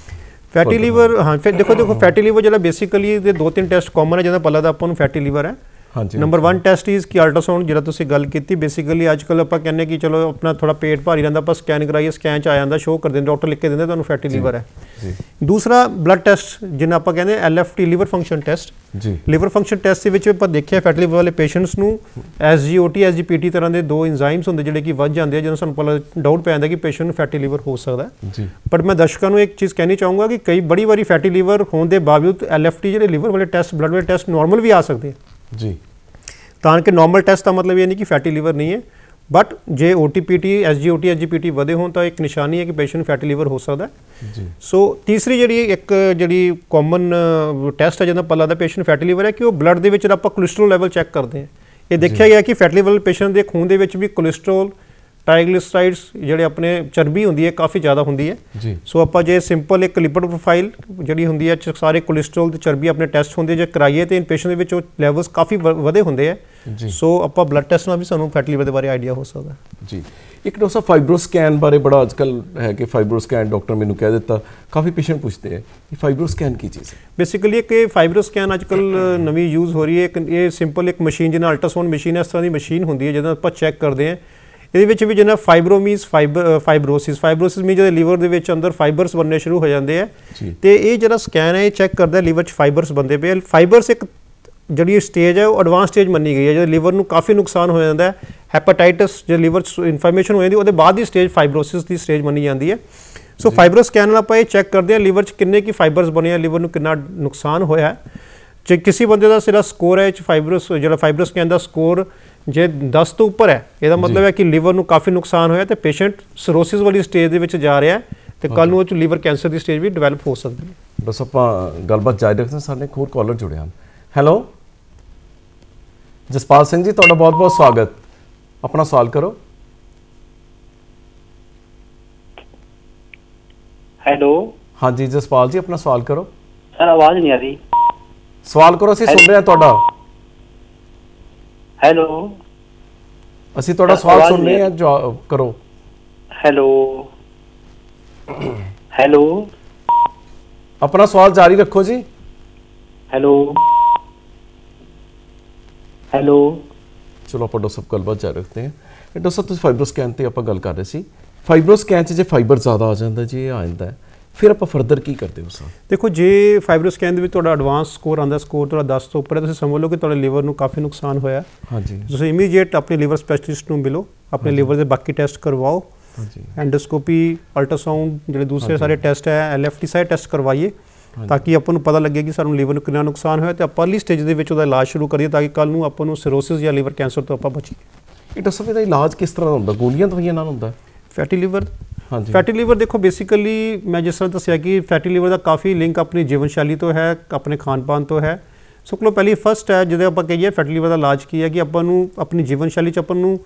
ਫੈਟੀ ਲੀਵਰ ਹਾਂ ਫਿਰ ਦੇਖੋ ਦੇਖੋ ਫੈਟੀ ਲੀਵਰ ਜਿਹੜਾ ਬੇਸਿਕਲੀ ਦੇ ਦੋ ਤਿੰਨ ਟੈਸਟ ਕਾਮਨ ਹੈ ਜਿਹਦਾ ਪੱਲਾ ਦਾ ਆਪਾਂ ਨੂੰ ਫੈਟੀ ਲੀਵਰ ਹੈ ਹਾਂਜੀ ਨੰਬਰ 1 ਟੈਸਟ ਇਜ਼ ਕਿ ਅਲਟਰਾਸਾਊਂਡ ਜਿਹੜਾ ਤੁਸੀਂ ਗੱਲ ਕੀਤੀ ਬੇਸਿਕਲੀ ਅੱਜ ਕੱਲ ਆਪਾਂ ਕਹਿੰਨੇ ਕਿ ਚਲੋ ਆਪਣਾ ਥੋੜਾ ਪੇਟ ਭਾਰੀ ਰਹਿੰਦਾ ਆਪਾਂ ਸਕੈਨ ਕਰਾਈਏ ਸਕੈਨ ਚ ਆ ਜਾਂਦਾ ਸ਼ੋਅ ਕਰ ਦਿੰਦੇ ਡਾਕਟਰ ਲਿਖ ਕੇ ਦਿੰਦੇ ਤੁਹਾਨੂੰ ਫੈਟੀ ਲੀਵਰ ਹੈ ਜੀ ਦੂਸਰਾ ਬਲੱਡ ਟੈਸਟ ਜਿਹਨਾਂ ਆਪਾਂ ਕਹਿੰਦੇ ਐਲਐਫਟੀ ਲੀਵਰ ਫੰਕਸ਼ਨ ਟੈਸਟ ਜੀ ਲੀਵਰ ਫੰਕਸ਼ਨ ਟੈਸਟ ਦੇ ਵਿੱਚ ਆਪਾਂ ਦੇਖਿਆ ਫੈਟੀ ਲੀਵਰ ਵਾਲੇ ਪੇਸ਼ੈਂਟਸ ਨੂੰ ਐਸਜੀਓਟੀ ਐਸਜੀਪੀਟੀ ਤਰ੍ਹਾਂ ਦੇ ਦੋ ਐਨਜ਼ਾਈਮਸ ਹੁੰਦੇ ਜਿਹੜੇ ਕਿ ਵੱਧ ਜਾਂਦੇ ਆ ਜਦੋਂ ਸਾਨੂੰ ਪਹਿਲਾਂ ਡਾਊਟ ਪੈ ਜਾਂਦਾ ਕਿ ਪੇਸ਼ੈਂਟ ਨੂੰ ਫੈਟੀ ਲੀਵਰ ਹੋ ਸਕਦਾ ਜੀ ਪਰ ਮੈਂ ਦਰਸ਼ਕਾਂ ਨੂੰ ਇੱਕ ਚੀਜ਼ ਕਹਿਣੀ ਚਾਹੂੰਗਾ ਕਿ ਕਈ ਬੜੀ ਵਾਰੀ ਫੈਟੀ ਲੀਵਰ ਹੋਣ ਦੇ ਬਾਵਜੂਦ ਐਲਐਫਟੀ ਜਿਹੜੇ ਲੀਵਰ ਵਾਲੇ ਟੈਸਟ ਬਲੱਡ ਵਾਲੇ ਟੈਸਟ ਨਾਰਮਲ ਵੀ ਆ ਸਕਦੇ ਆ ਜੀ ਤਾਂ ਕਿ ਨਾਰਮਲ ਟੈਸਟ ਦਾ ਮਤਲਬ ਇਹ ਨਹੀਂ ਕਿ ਫੈਟੀ ਲੀਵਰ ਨਹੀਂ ਹੈ ਬਟ ਜੇ OTPT SGOT ਐਸਜੀਪੀਟੀ ਵਧੇ ਹੋਣ ਤਾਂ ਇੱਕ ਨਿਸ਼ਾਨੀ ਹੈ ਕਿ ਪੇਸ਼ੈਂਟ ਫੈਟੀ ਲੀਵਰ ਹੋ ਸਕਦਾ ਜੀ ਸੋ ਤੀਸਰੀ ਜਿਹੜੀ ਇੱਕ ਜਿਹੜੀ ਕਾਮਨ ਟੈਸਟ ਹੈ ਜਿਹਦਾ ਪੱਲਾ ਦਾ ਪੇਸ਼ੈਂਟ ਫੈਟੀ ਲੀਵਰ ਹੈ ਕਿ ਉਹ ਬਲੱਡ ਦੇ ਵਿੱਚ ਆਪਾਂ ਕੋਲੇਸਟ੍ਰੋਲ ਲੈਵਲ ਚੈੱਕ ਕਰਦੇ ਹਾਂ ਇਹ ਦੇਖਿਆ ਗਿਆ ਕਿ ਫੈਟੀ ਲੀਵਰ ਪੇਸ਼ੈਂਟ ਦੇ ਖੂਨ ਦੇ ਵਿੱਚ ਵੀ ਕੋਲੇਸਟ੍ਰੋਲ ਟ੍ਰਾਈਗਲਿਸਰਾਈਡਸ ਜਿਹੜੇ ਆਪਣੇ ਚਰਬੀ ਹੁੰਦੀ ਹੈ ਕਾਫੀ ਜ਼ਿਆਦਾ ਹੁੰਦੀ ਹੈ ਜੀ ਸੋ ਆਪਾਂ ਜੇ ਸਿੰਪਲ ਇੱਕ ਲਿਪਿਡ ਪ੍ਰੋਫਾਈਲ ਜਿਹੜੀ ਹੁੰਦੀ ਹੈ ਸਾਰੇ ਕੋਲੇਸਟ੍ਰੋਲ ਤੇ ਚਰਬੀ ਆਪਣੇ ਟੈਸਟ ਹੁੰਦੇ ਜੇ ਕਰਾਈਏ ਤੇ ਇਨ ਪੇਸ਼ੈਂਟ ਦੇ ਵਿੱਚ ਉਹ ਲੈਵਲਸ ਕਾਫੀ ਵਧੇ ਹੁੰਦੇ ਆ ਸੋ ਆਪਾਂ ਬਲੱਡ ਟੈਸਟ ਨਾਲ ਵੀ ਸਾਨੂੰ ਫੈਟ ਲੀਵਰ ਦੇ ਬਾਰੇ ਆਈਡੀਆ ਹੋ ਸਕਦਾ ਜੀ ਇੱਕ ਡੋਸਾ ਫਾਈਬਰੋ ਸਕੈਨ ਬਾਰੇ ਬੜਾ ਅੱਜਕੱਲ ਹੈ ਕਿ ਫਾਈਬਰੋ ਸਕੈਨ ਡਾਕਟਰ ਮੈਨੂੰ ਕਹਿ ਦਿੱਤਾ ਕਾਫੀ ਪੇਸ਼ੈਂਟ ਪੁੱਛਦੇ ਆ ਕਿ ਫਾਈਬਰੋ ਸਕੈਨ ਕੀ ਚੀਜ਼ ਹੈ ਬੇਸਿਕਲੀ ਇੱਕ ਇਹ ਫਾਈਬਰੋ ਸਕੈਨ ਅੱਜਕੱਲ ਨਵੀਂ ਯੂਜ਼ ਹੋ ਰਹੀ ਹੈ ਇੱਕ ਇਹ ਸਿੰਪਲ ਇੱਕ ਮਸ਼ੀਨ ਜਿਹਨਾਂ ਅਲਟਰਾਸਾਊਂਡ ਮਸ਼ੀਨ ਇਸ ਤਰ੍ਹਾਂ ਦੀ ਮਸ਼ੀਨ ਹੁੰਦੀ ਹੈ ਜਿਹਦੇ ਨਾਲ ਆਪਾਂ ਚੈੱਕ ਕਰਦੇ ਆ ਇਹਦੇ ਵਿੱਚ ਵੀ ਜਿਹਨਾਂ ਫਾਈਬਰੋਮੀਸ ਫਾਈਬਰੋਸਿਸ ਫਾਈਬਰੋਸਿਸ ਮੀਨ ਜਦੋਂ ਲੀਵਰ ਦੇ ਵਿੱਚ ਅੰਦਰ ਫਾਈਬਰਸ ਬਣਨੇ ਸ਼ੁਰੂ ਹੋ ਜਾਂਦੇ ਆ ਤੇ ਇਹ ਜਿਹੜਾ ਸਕੈਨ ਹੈ ਇਹ ਚੈੱਕ ਕਰਦਾ ਲੀਵਰ 'ਚ ਫਾਈਬਰਸ ਬੰਦੇ ਪਏ ਫਾਈਬਰਸ ਇੱਕ ਜਿਹੜੀ ਸਟੇਜ ਹੈ ਉਹ ਐਡਵਾਂਸ ਸਟੇਜ ਮੰਨੀ ਗਈ ਹੈ ਜਦੋਂ ਲੀਵਰ ਨੂੰ ਕਾਫੀ ਨੁਕਸਾਨ ਹੋ ਜਾਂਦਾ ਹੈ ਹੈਪੇਟਾਈਟਸ ਜੇ ਲੀਵਰ 'ਚ ਇਨਫਲੇਮੇਸ਼ਨ ਹੋ ਜਾਂਦੀ ਉਹਦੇ ਬਾਅਦ ਦੀ ਸਟੇਜ ਫਾਈਬਰੋਸਿਸ ਦੀ ਸਟੇਜ ਮੰਨੀ ਜਾਂਦੀ ਹੈ ਸੋ ਫਾਈਬਰਸ ਸਕੈਨ ਨਾਲ ਆਪਾਂ ਇਹ ਚੈੱਕ ਕਰਦੇ ਹਾਂ ਲੀਵਰ 'ਚ ਕਿੰਨੇ ਕੀ ਫਾਈਬਰਸ ਬਣੇ ਆ ਲੀਵਰ ਨੂੰ ਕਿੰਨਾ ਨੁਕਸਾਨ ਹੋਇਆ ਹੈ ਜੇ ਕਿਸੇ ਬੰਦੇ ਦਾ ਸਿਰਫ ਸਕੋਰ ਹੈ ਚ ਫਾਈਬਰਸ ਜਿਹੜਾ ਫਾਈਬਰਸ ਸਕੈਨ ਦਾ ਸਕੋਰ ਜੇ 10 ਤੋਂ ਉੱਪਰ ਹੈ ਇਹਦਾ ਮਤਲਬ ਹੈ ਕਿ ਲੀਵਰ ਨੂੰ ਕਾਫੀ ਨੁਕਸਾਨ ਹੋਇਆ ਤੇ ਪੇਸ਼ੈਂਟ ਸਿਰੋਸਿਸ ਵਾਲੀ ਸਟੇਜ ਦੇ ਵਿੱਚ ਜਾ ਰਿਹਾ ਤੇ ਕੱਲ ਨੂੰ ਉਹ ਚ ਲੀਵਰ ਕੈਂਸਰ ਦੀ ਸਟੇਜ ਵੀ ਡਿਵੈਲਪ ਹੋ ਸਕਦੀ ਹੈ ਬਸ ਆਪਾਂ ਗੱਲਬਾਤ ਜਾਰੀ ਰੱਖਦੇ ਹਾਂ ਸਾਡੇ ਖੋਰ ਕਾਲਰ ਜੁੜੇ ਹਨ ਹੈਲੋ ਜਸਪਾਲ ਸਿੰਘ ਜੀ ਤੁਹਾਡਾ ਬਹੁਤ-ਬਹੁਤ ਸਵਾਗਤ ਆਪਣਾ ਸਵਾਲ ਕਰੋ ਹੈਲੋ ਹਾਂਜੀ ਜਸਪਾਲ ਜੀ ਆਪਣਾ ਸਵਾਲ ਕਰੋ ਸਰ ਆਵਾਜ਼ ਨਹੀਂ ਆ ਰਹੀ ਸਵਾਲ ਕਰੋ ਅਸੀਂ ਸੁਣ ਰਹੇ ਹਾਂ ਤੁਹਾਡਾ ਹੈਲੋ ਅਸੀਂ ਤੁਹਾਡਾ ਸਵਾਲ ਸੁਣ ਰਹੇ ਹਾਂ ਕਰੋ ਹੈਲੋ ਹੈਲੋ ਆਪਣਾ ਸਵਾਲ ਜਾਰੀ ਰੱਖੋ ਜੀ ਹੈਲੋ ਹੈਲੋ ਚਲੋ ਆਪਾਂ ਡੋਸਪ ਬਾਤ ਜਾਰੀ ਰੱਖਦੇ ਹਾਂ ਡੋਸਪ ਤੁਸੀਂ ਫਾਈਬਰੋਸਕੈਨ ਤੇ ਆਪਾਂ ਗੱਲ ਕਰ ਰਹੇ ਸੀ ਫਾਈਬਰੋਸਕੈਨ 'ਚ ਜੇ ਫਾਈਬਰ ਜ਼ਿਆਦਾ ਆ ਜਾਂਦਾ ਜੀ ਇਹ ਆ ਜਾਂਦਾ ਹੈ ਫਿਰ ਆਪਾਂ ਫਰਦਰ ਕੀ ਕਰਦੇ ਹੋ ਸਰ ਦੇਖੋ ਜੇ ਫਾਈਬਰੋ ਸਕੈਨ ਦੇ ਵਿੱਚ ਤੁਹਾਡਾ ਐਡਵਾਂਸ ਸਕੋਰ ਆਂਦਾ ਸਕੋਰ ਤੁਹਾਡਾ 10 ਤੋਂ ਉੱਪਰ ਹੈ ਤੁਸੀਂ ਸਮਝ ਲਓ ਕਿ ਤੁਹਾਡੇ ਲੀਵਰ ਨੂੰ ਕਾਫੀ ਨੁਕਸਾਨ ਹੋਇਆ ਹਾਂਜੀ ਤੁਸੀਂ ਇਮੀਡੀਏਟ ਆਪਣੇ ਲੀਵਰ ਸਪੈਸ਼ਲਿਸਟ ਨੂੰ ਮਿਲੋ ਆਪਣੇ ਲੀਵਰ ਦੇ ਬਾਕੀ ਟੈਸਟ ਕਰਵਾਓ ਹਾਂਜੀ ਐਂਡੋਸਕੋਪੀ ਅਲਟਰਾਸਾਊਂਡ ਜਿਹੜੇ ਦੂਸਰੇ ਸਾਰੇ ਟੈਸਟ ਹੈ ਐਲਐਫਟੀ ਸਾਰੇ ਟੈਸਟ ਕਰਵਾਈਏ ਤਾਂ ਕਿ ਆਪਾਂ ਨੂੰ ਪਤਾ ਲੱਗੇ ਕਿ ਸਾਨੂੰ ਲੀਵਰ ਨੂੰ ਕਿੰਨਾ ਨੁਕਸਾਨ ਹੋਇਆ ਤੇ ਆਪਾਂ ਅਰਲੀ ਸਟੇਜ ਦੇ ਵਿੱਚ ਉਹਦਾ ਇਲਾਜ ਸ਼ੁਰੂ ਕਰੀਏ ਤਾਂ ਕਿ ਕੱਲ ਨੂੰ ਆਪਾਂ ਨੂੰ ਸਿਰੋਸਿਸ ਜਾਂ ਲੀਵਰ ਕੈਂਸਰ ਤੋਂ ਆਪਾਂ ਬਚੀਏ ਇਹ ਦੱਸੋ ਦਾ ਇਲਾਜ ਕਿਸ ਤਰ੍ਹਾਂ ਹੁੰਦਾ ਗੋਲੀਆਂ ਦਵਾਈਆਂ ਨਾਲ ਹੁੰਦਾ ਫੈਟੀ ਲੀਵਰ ਫੈਟੀ ਲੀਵਰ ਦੇਖੋ ਬੇਸਿਕਲੀ ਮੈਂ ਜਿਸ ਤਰ੍ਹਾਂ ਦੱਸਿਆ ਕਿ ਫੈਟੀ ਲੀਵਰ ਦਾ ਕਾਫੀ ਲਿੰਕ ਆਪਣੀ ਜੀਵਨ ਸ਼ੈਲੀ ਤੋਂ ਹੈ ਆਪਣੇ ਖਾਣ ਪਾਨ ਤੋਂ ਹੈ ਸੋ ਕੋਲ ਪਹਿਲੀ ਫਸਟ ਹੈ ਜਿਹਦੇ ਆਪਾਂ ਕਹੀਏ ਫੈਟੀ ਲੀਵਰ ਦਾ ਇਲਾਜ ਕੀ ਹੈ ਕਿ ਆਪਾਂ ਨੂੰ ਆਪਣੀ ਜੀਵਨ ਸ਼ੈਲੀ ਚ ਆਪਾਂ ਨੂੰ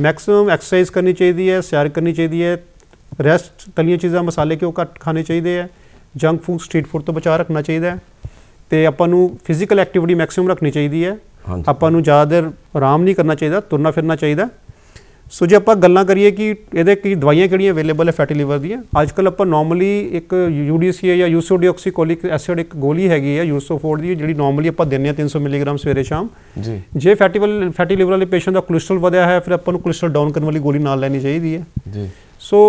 ਮੈਕਸਿਮਮ ਐਕਸਰਸਾਈਜ਼ ਕਰਨੀ ਚਾਹੀਦੀ ਹੈ ਸੈਰ ਕਰਨੀ ਚਾਹੀਦੀ ਹੈ ਰੈਸਟ ਤਲੀਆਂ ਚੀਜ਼ਾਂ ਮਸਾਲੇ ਕਿਉਂ ਘੱਟ ਖਾਣੇ ਚਾਹੀਦੇ ਹੈ ਜੰਕ ਫੂਡ ਸਟਰੀਟ ਫੂਡ ਤੋਂ ਬਚਾ ਰੱਖਣਾ ਚਾਹੀਦਾ ਹੈ ਤੇ ਆਪਾਂ ਨੂੰ ਫਿਜ਼ੀਕਲ ਐਕਟੀਵਿਟੀ ਮੈਕਸਿਮਮ ਰੱਖਣੀ ਚਾਹੀਦੀ ਹੈ ਆਪਾਂ ਨੂੰ ਜ਼ਿਆਦਾ ਆਰਾਮ ਨਹੀਂ ਕਰਨਾ ਚਾਹੀਦਾ ਤੁਰਨਾ ਫਿਰਨਾ ਚਾਹੀਦਾ ਸੋ ਜੇ ਆਪਾਂ ਗੱਲਾਂ ਕਰੀਏ ਕਿ ਇਹਦੇ ਕੀ ਦਵਾਈਆਂ ਕਿਹੜੀਆਂ ਅਵੇਲੇਬਲ ਹੈ ਫੈਟੀ ਲੀਵਰ ਦੀਆਂ ਅੱਜ ਕੱਲ ਆਪਾਂ ਨਾਰਮਲੀ ਇੱਕ ਯੂਡੀਸੀਏ ਜਾਂ ਯੂਸੋਡੀਓਕਸੀਕੋਲਿਕ ਐਸਿਡ ਇੱਕ ਗੋਲੀ ਹੈਗੀ ਹੈ ਯੂਸੋਫੋਰਡ ਦੀ ਜਿਹੜੀ ਨਾਰਮਲੀ ਆਪਾਂ ਦਿੰਨੇ ਆ 300 ਮਿਲੀਗ੍ਰਾਮ ਸਵੇਰੇ ਸ਼ਾਮ ਜੀ ਜੇ ਫੈਟੀ ਫੈਟੀ ਲੀਵਰ ਵਾਲੇ ਪੇਸ਼ੈਂਟ ਦਾ ਕੋਲੇਸਟ੍ਰੋਲ ਵਧਿਆ ਹੈ ਫਿਰ ਆਪਾਂ ਨੂੰ ਕੋਲੇਸਟ੍ਰੋਲ ਡਾਊਨ ਕਰਨ ਵਾਲੀ ਗੋਲੀ ਨਾਲ ਲੈਣੀ ਚਾਹੀਦੀ ਹੈ ਜੀ ਸੋ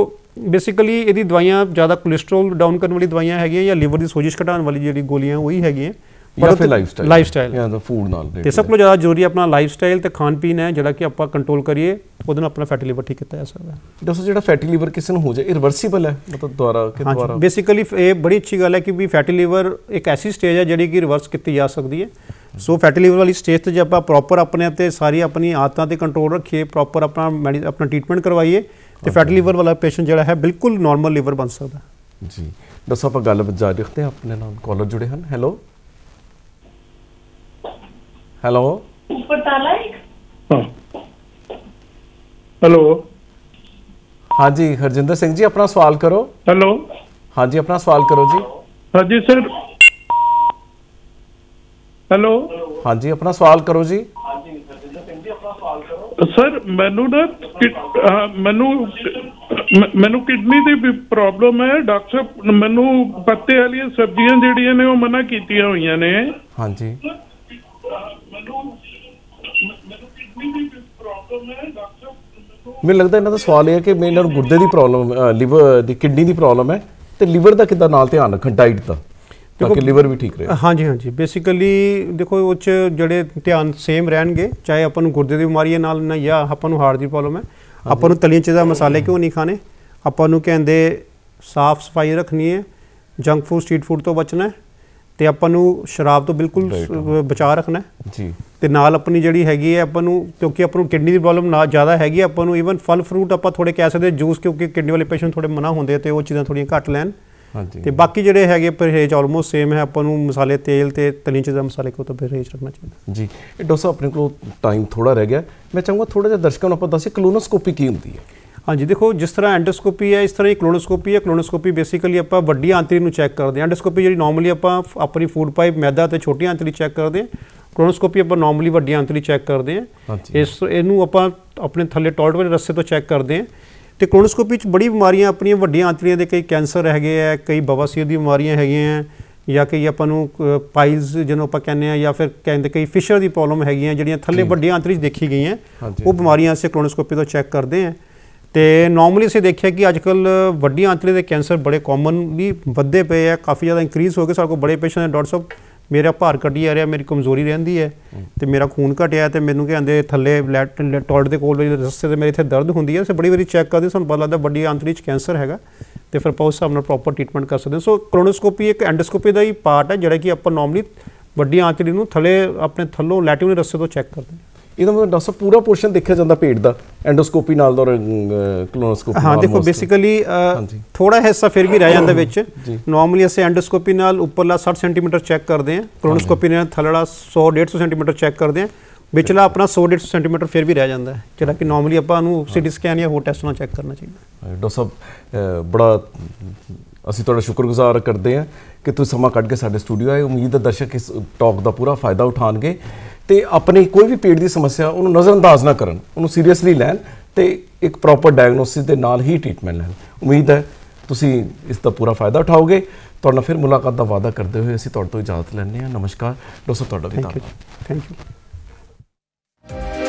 ਬੇਸਿਕਲੀ ਇਹਦੀ ਦਵਾਈਆਂ ਜ਼ਿਆਦਾ ਕੋਲੇਸਟ੍ਰੋਲ ਡਾਊਨ ਕਰਨ ਵਾਲੀ ਦਵਾਈਆਂ ਹੈਗੀਆਂ ਜਾਂ ਲੀਵਰ ਦੀ ਸੋਜਿਸ਼ ਘਟਾਉਣ ਵਾਲੀ ਜਿਹੜੀ ਗੋਲੀਆਂ ਉਹੀ ਹੈਗੀਆਂ ਜਾਂ ਫਿਰ ਲਾਈਫਸਟਾਈਲ ਲਾਈਫਸਟਾਈਲ ਜਾਂ ਦਾ ਫੂਡ ਨਾਲ ਤੇ ਸਭ ਤੋਂ ਜ਼ਿਆਦਾ ਜ਼ਰੂਰੀ ਆਪਣਾ ਲਾਈਫਸਟਾਈਲ ਤੇ ਖਾਣ ਪੀਣ ਹੈ ਜਿਹੜਾ ਕਿ ਆਪਾਂ ਕੰਟਰੋਲ ਕਰੀਏ ਉਹਦੇ ਨਾਲ ਆਪਣਾ ਫੈਟੀ ਲੀਵਰ ਠੀਕ ਕੀਤਾ ਜਾ ਸਕਦਾ ਹੈ ਦੋਸਤੋ ਜਿਹੜਾ ਫੈਟੀ ਲੀਵਰ ਕਿਸੇ ਨੂੰ ਹੋ ਜਾਏ ਇਹ ਰਿਵਰਸੀਬਲ ਹੈ ਮਤਲਬ ਦੁਆਰਾ ਕਿ ਦੁਆਰਾ ਬੇਸਿਕਲੀ ਇਹ ਬੜੀ ਅੱਛੀ ਗੱਲ ਹੈ ਕਿ ਵੀ ਫੈਟੀ ਲੀਵਰ ਇੱਕ ਐਸੀ ਸਟੇਜ ਹੈ ਜਿਹੜੀ ਕਿ ਰਿਵਰਸ ਕੀਤੀ ਜਾ ਸਕਦੀ ਹੈ ਸੋ ਫੈਟੀ ਲੀਵਰ ਵਾਲੀ ਸਟੇਜ ਤੇ ਜੇ ਆਪਾਂ ਪ੍ਰੋਪਰ ਆਪਣੇ ਤੇ ਸਾਰੀ ਆਪਣੀ ਆਦਤਾਂ ਤੇ ਕੰਟਰੋਲ ਰੱਖੀਏ ਪ੍ਰੋਪਰ ਆਪਣਾ ਆਪਣਾ ਟ੍ਰੀਟਮੈਂਟ ਕਰਵਾਈਏ ਤੇ ਫੈਟੀ ਲੀਵਰ ਵਾਲਾ ਪੇਸ਼ੈਂਟ ਜਿਹੜਾ ਹੈ ਬਿਲਕੁਲ ਨਾਰਮਲ ਲੀਵਰ ਬਣ ਸਕਦਾ ਜੀ ਦੱਸੋ ਆਪਾਂ ਗੱਲ ਜਾਰੀ ਰਹੇ ਹਾਂ ਆਪਣੇ ਨਾਲ ਕਾਲਰ ਜੁੜੇ ਹਨ ਹੈਲੋ ਹੈਲੋ ਉੱਪਰ ਤਾਲਾ ਇੱਕ ਹੈਲੋ ਹਾਂਜੀ ਹਰਜਿੰਦਰ ਸਿੰਘ ਜੀ ਆਪਣਾ ਸਵਾਲ ਕਰੋ ਹੈਲੋ ਹਾਂਜੀ ਆਪਣਾ ਸਵਾਲ ਕਰੋ ਜੀ ਹਾਂਜੀ ਸਰ ਹੈਲੋ ਹਾਂਜੀ ਆਪਣਾ ਸਵਾਲ ਕਰੋ ਜੀ ਸਰ ਮੈਨੂੰ ਨਾ ਮੈਨੂੰ ਮੈਨੂੰ ਕਿਡਨੀ ਦੀ ਪ੍ਰੋਬਲਮ ਹੈ ਡਾਕਟਰ ਮੈਨੂੰ ਪੱਤੇ ਵਾਲੀਆਂ ਸਬਜ਼ੀਆਂ ਜਿਹੜੀਆਂ ਨੇ ਉਹ ਮਨਾ ਕੀਤੀਆਂ ਹੋਈਆਂ ਨੇ ਹਾਂਜੀ ਮੈਨੂੰ ਲੱਗਦਾ ਇਹਨਾਂ ਦਾ ਸਵਾਲ ਇਹ ਹੈ ਕਿ ਮੈਨੂੰ ਗੁਰਦੇ ਦੀ ਪ੍ਰੋਬਲਮ ਲਿਵਰ ਦੀ ਕਿਡਨੀ ਦੀ ਪ੍ਰੋਬਲਮ ਹੈ ਤੇ ਲਿਵਰ ਦਾ ਕਿਦਾਂ ਨਾਲ ਧਿਆਨ ਰੱਖਣ ਡਾਈਟ ਦਾ ਕਿ ਲਿਵਰ ਵੀ ਠੀਕ ਰਹੇ ਹਾਂਜੀ ਹਾਂਜੀ ਬੇਸਿਕਲੀ ਦੇਖੋ ਉਹ ਚ ਜਿਹੜੇ ਧਿਆਨ ਸੇਮ ਰਹਿਣਗੇ ਚਾਹੇ ਆਪਾਂ ਨੂੰ ਗੁਰਦੇ ਦੀ ਬਿਮਾਰੀ ਨਾਲ ਨਾ ਜਾਂ ਆਪਾਂ ਨੂੰ ਹਾਰਟ ਦੀ ਪ੍ਰੋਬਲਮ ਹੈ ਆਪਾਂ ਨੂੰ ਤਲੀਆਂ ਚੀਜ਼ਾਂ ਮਸਾਲੇ ਕਿਉਂ ਨਹੀਂ ਖਾਣੇ ਆਪਾਂ ਨੂੰ ਕਹਿੰਦੇ ਸਾਫ਼ ਸਫਾਈ ਰੱਖਣੀ ਹੈ ਜੰਕ ਫੂਡ ਸਟਰੀਟ ਫੂਡ ਤੋਂ ਬਚਣਾ ਹੈ ਤੇ ਆਪਾਂ ਨੂੰ ਸ਼ਰਾਬ ਤੋਂ ਬਿਲਕੁਲ ਬਚਾ ਰੱਖਣਾ ਜੀ ਤੇ ਨਾਲ ਆਪਣੀ ਜਿਹੜੀ ਹੈਗੀ ਹੈ ਆਪਾਂ ਨੂੰ ਕਿਉਂਕਿ ਆਪਾਂ ਨੂੰ ਕਿਡਨੀ ਦੀ ਪ੍ਰੋਬਲਮ ਨਾ ਜ਼ਿਆਦਾ ਹੈਗੀ ਆਪਾਂ ਨੂੰ ਇਵਨ ਫਲ ਫਰੂਟ ਆਪਾਂ ਥੋੜੇ ਕਹਿ ਸਕਦੇ ਜੂਸ ਕਿਉਂਕਿ ਕਿਡਨੀ ਵਾਲੇ ਪੇਸ਼ੈਂਟ ਥੋੜੇ ਮਨਾ ਹੁੰਦੇ ਤੇ ਉਹ ਚੀਜ਼ਾਂ ਥੋੜੀਆਂ ਘੱਟ ਲੈਣ ਹਾਂਜੀ ਤੇ ਬਾਕੀ ਜਿਹੜੇ ਹੈਗੇ ਪਰਹੇਜ ਆਲਮੋਸਟ ਸੇਮ ਹੈ ਆਪਾਂ ਨੂੰ ਮਸਾਲੇ ਤੇਲ ਤੇ ਤਲੀ ਚੀਜ਼ਾਂ ਮਸਾਲੇ ਕੋ ਤਾਂ ਪਰਹੇਜ ਰੱਖਣਾ ਚਾਹੀਦਾ ਜੀ ਇਹ ਡੋਸਾ ਆਪਣੇ ਕੋਲ ਟਾਈਮ ਥੋੜਾ ਰਹਿ ਗਿਆ ਮੈਂ ਚਾਹੂੰਗਾ ਥੋੜਾ ਜਿਹਾ ਦਰਸ਼ਕਾਂ ਨੂੰ ਆਪਾਂ ਦੱਸੀ ਕਲੋਨੋਸਕੋਪੀ ਕੀ ਹੁੰਦੀ ਹੈ ਹਾਂਜੀ ਦੇਖੋ ਜਿਸ ਤਰ੍ਹਾਂ ਐਂਡੋਸਕੋਪੀ ਹੈ ਇਸ ਤਰ੍ਹਾਂ ਹੀ ਕਲੋਨੋਸਕੋਪੀ ਹੈ ਕਲੋਨੋਸਕੋਪੀ ਬੇਸਿਕਲੀ ਆਪਾਂ ਵੱਡੀ ਆਂਤਰੀ ਨੂੰ ਚੈੱਕ ਕਰਦੇ ਹਾਂ ਐਂਡੋਸਕੋਪੀ ਜਿਹੜੀ ਨਾਰਮਲੀ ਆਪਾਂ ਆਪਣੀ ਫੂਡ ਪਾਈਪ ਮੈਦਾ ਤੇ ਛੋਟੀ ਆਂਤਰੀ ਚੈੱਕ ਕਰਦੇ ਹਾਂ ਕਲੋਨੋਸਕੋਪੀ ਆਪਾਂ ਨਾਰਮਲੀ ਵੱਡੀ ਆਂਤਰੀ ਚੈੱਕ ਕਰਦੇ ਹਾਂ ਇਸ ਇਹਨੂੰ ਆਪਾਂ ਆਪਣੇ ਥੱਲੇ ਟੌਲਟ ਵਾਲੇ ਰਸੇ ਤੋਂ ਚੈੱਕ ਕਰਦੇ ਹਾਂ ਤੇ ਕਲੋਨੋਸਕੋਪੀ ਚ ਬੜੀ ਬਿਮਾਰੀਆਂ ਆਪਣੀਆਂ ਵੱਡੀਆਂ ਆਂਤਰੀਆਂ ਦੇ ਕਈ ਕੈਂਸਰ ਰਹਿ ਗਏ ਆ ਕਈ ਬਵਾਸੀਰ ਦੀ ਬਿਮਾਰੀਆਂ ਹੈਗੀਆਂ ਆ ਜਾਂ ਕਈ ਆਪਾਂ ਨੂੰ ਪਾਈਲਸ ਜਿਹਨੂੰ ਆਪਾਂ ਕਹਿੰਦੇ ਆ ਜਾਂ ਫਿਰ ਕਹਿੰਦੇ ਕਈ ਫਿਸ਼ਰ ਦੀ ਪ੍ਰੋਬਲਮ ਹੈਗੀਆਂ ਜਿਹੜੀਆਂ ਥੱਲੇ ਵੱਡੀਆਂ ਆਂਤਰੀ ਚ ਦੇਖੀ ਗਈਆਂ ਉਹ ਬਿਮਾਰੀਆਂ ਅਸੀਂ ਕਲੋਨੋਸਕੋਪੀ ਤੋਂ ਚੈੱਕ ਕਰਦੇ ਆ ਤੇ ਨਾਰਮਲੀ ਅਸੀਂ ਦੇਖਿਆ ਕਿ ਅੱਜ ਕੱਲ ਵੱਡੀਆਂ ਆਂਤਰੀ ਦੇ ਕੈਂਸਰ ਬੜੇ ਕਾਮਨ ਵੀ ਵੱਧਦੇ ਪਏ ਆ ਕਾਫੀ ਜ਼ਿਆਦਾ ਇਨਕਰੀਜ਼ ਹੋ ਗਏ ਸਾਡੇ ਕੋਲ ਬੜੇ ਪੇਸ਼ੈਂਟ ਨੇ ਡਾਕਟਰ ਸਾਹਿਬ ਮੇਰਾ ਭਾਰ ਕੱਢੀ ਆ ਰਿਹਾ ਮੇਰੀ ਕਮਜ਼ੋਰੀ ਰਹਿੰਦੀ ਹੈ ਤੇ ਮੇਰਾ ਖੂਨ ਘਟਿਆ ਤੇ ਮੈਨੂੰ ਕਹਿੰਦੇ ਥੱਲੇ ਟੋਲਡ ਦੇ ਕੋਲ ਰਸਤੇ ਤੇ ਮੇਰੇ ਇੱਥੇ ਦਰਦ ਹੁੰਦੀ ਹੈ ਸੋ ਬੜੀ ਵਾਰੀ ਚੈੱਕ ਕਰਦੇ ਸਾਨੂੰ ਪਤਾ ਲੱਗਦਾ ਵੱਡੀ ਆਂਤਰੀ ਚ ਕੈਂਸਰ ਹੈਗਾ ਤੇ ਫਿਰ ਪਾਉਸ ਸਾਹਿਬ ਨਾਲ ਪ੍ਰੋਪਰ ਟ੍ਰੀਟਮੈਂਟ ਕਰ ਸਕਦੇ ਸੋ ਕ੍ਰੋਨੋਸਕੋਪੀ ਇੱਕ ਐਂਡੋਸਕੋਪੀ ਦਾ ਹੀ ਪਾਰਟ ਹੈ ਜਿਹੜਾ ਕਿ ਆਪਾਂ ਨਾਰਮਲੀ ਵੱਡੀ ਆਂਤੜੀ ਨੂੰ ਥੱਲੇ ਆਪਣੇ ਥੱਲੋਂ ਲੈਟਿਊਨਲ ਰਸਤੇ ਤੋਂ ਚੈੱਕ ਕਰਦੇ ਹਾਂ ਇਹਦਾ ਮਤਲਬ ਡਾਕਟਰ ਪੂਰਾ ਪੋਰਸ਼ਨ ਦੇਖਿਆ ਜਾਂਦਾ ਪੇਟ ਦਾ ਐਂਡੋਸਕੋਪੀ ਨਾਲ ਦਾ ਕਲੋਨੋਸਕੋਪੀ ਨਾਲ ਹਾਂ ਦੇਖੋ ਬੇਸਿਕਲੀ ਥੋੜਾ ਹਿੱਸਾ ਫਿਰ ਵੀ ਰਹਿ ਜਾਂਦਾ ਵਿੱਚ ਨਾਰਮਲੀ ਅਸੀਂ ਐਂਡੋਸਕੋਪੀ ਨਾਲ ਉੱਪਰਲਾ 60 ਸੈਂਟੀਮੀਟਰ ਚੈੱਕ ਕਰਦੇ ਹਾਂ ਕਲੋਨੋਸਕੋਪੀ ਨਾਲ ਥੱਲੜਾ 100 150 ਸੈਂਟੀਮੀਟਰ ਚੈੱਕ ਕਰਦੇ ਹਾਂ ਵਿਚਲਾ ਆਪਣਾ 100 150 ਸੈਂਟੀਮੀਟਰ ਫਿਰ ਵੀ ਰਹਿ ਜਾਂਦਾ ਹੈ ਜਿਹੜਾ ਕਿ ਨਾਰਮਲੀ ਆਪਾਂ ਨੂੰ ਸੀਟੀ ਸਕੈਨ ਜਾਂ ਹੋਰ ਟੈਸਟ ਨਾਲ ਚੈੱਕ ਕਰਨਾ ਚਾਹੀਦਾ ਡਾਕਟਰ ਸਾਹਿਬ ਬੜਾ ਅਸੀਂ ਤੁਹਾਡਾ ਸ਼ੁਕਰਗੁਜ਼ਾਰ ਕਰਦੇ ਹਾਂ ਕਿ ਤੁਸੀਂ ਸਮਾਂ ਕੱਢ ਕੇ ਸਾਡੇ ਸਟੂਡੀਓ ਆਏ ਉਮੀਦ ਹੈ ਦਰਸ਼ਕ ਇਸ ਟਾਕ ਦਾ ਪੂਰਾ ਫਾਇਦਾ ਉਠਾਣਗੇ ਤੇ ਆਪਣੀ ਕੋਈ ਵੀ ਪੇਟ ਦੀ ਸਮੱਸਿਆ ਉਹਨੂੰ ਨਜ਼ਰਅੰਦਾਜ਼ ਨਾ ਕਰਨ ਉਹਨੂੰ ਸੀਰੀਅਸਲੀ ਲੈਣ ਤੇ ਇੱਕ ਪ੍ਰੋਪਰ ਡਾਇਗਨੋਸਿਸ ਦੇ ਨਾਲ ਹੀ ਟ੍ਰੀਟਮੈਂਟ ਲੈਣ ਉਮੀਦ ਹੈ ਤੁਸੀਂ ਇਸ ਦਾ ਪੂਰਾ ਫਾਇਦਾ ਉਠਾਓਗੇ ਤੁਹਾਡਾ ਫਿਰ ਮੁਲਾਕਾਤ ਦਾ ਵਾਅਦਾ ਕਰਦੇ ਹੋਏ ਅਸੀਂ ਤੁਹਾਡੇ ਤੋਂ ਇਜਾਜ਼ਤ ਲੈਂਦੇ ਹਾਂ ਨਮਸਕਾਰ ਦੋਸਤੋ ਤੁਹਾਡਾ ਵੀ ਧੰਨਵਾਦ ਥੈਂਕ ਯੂ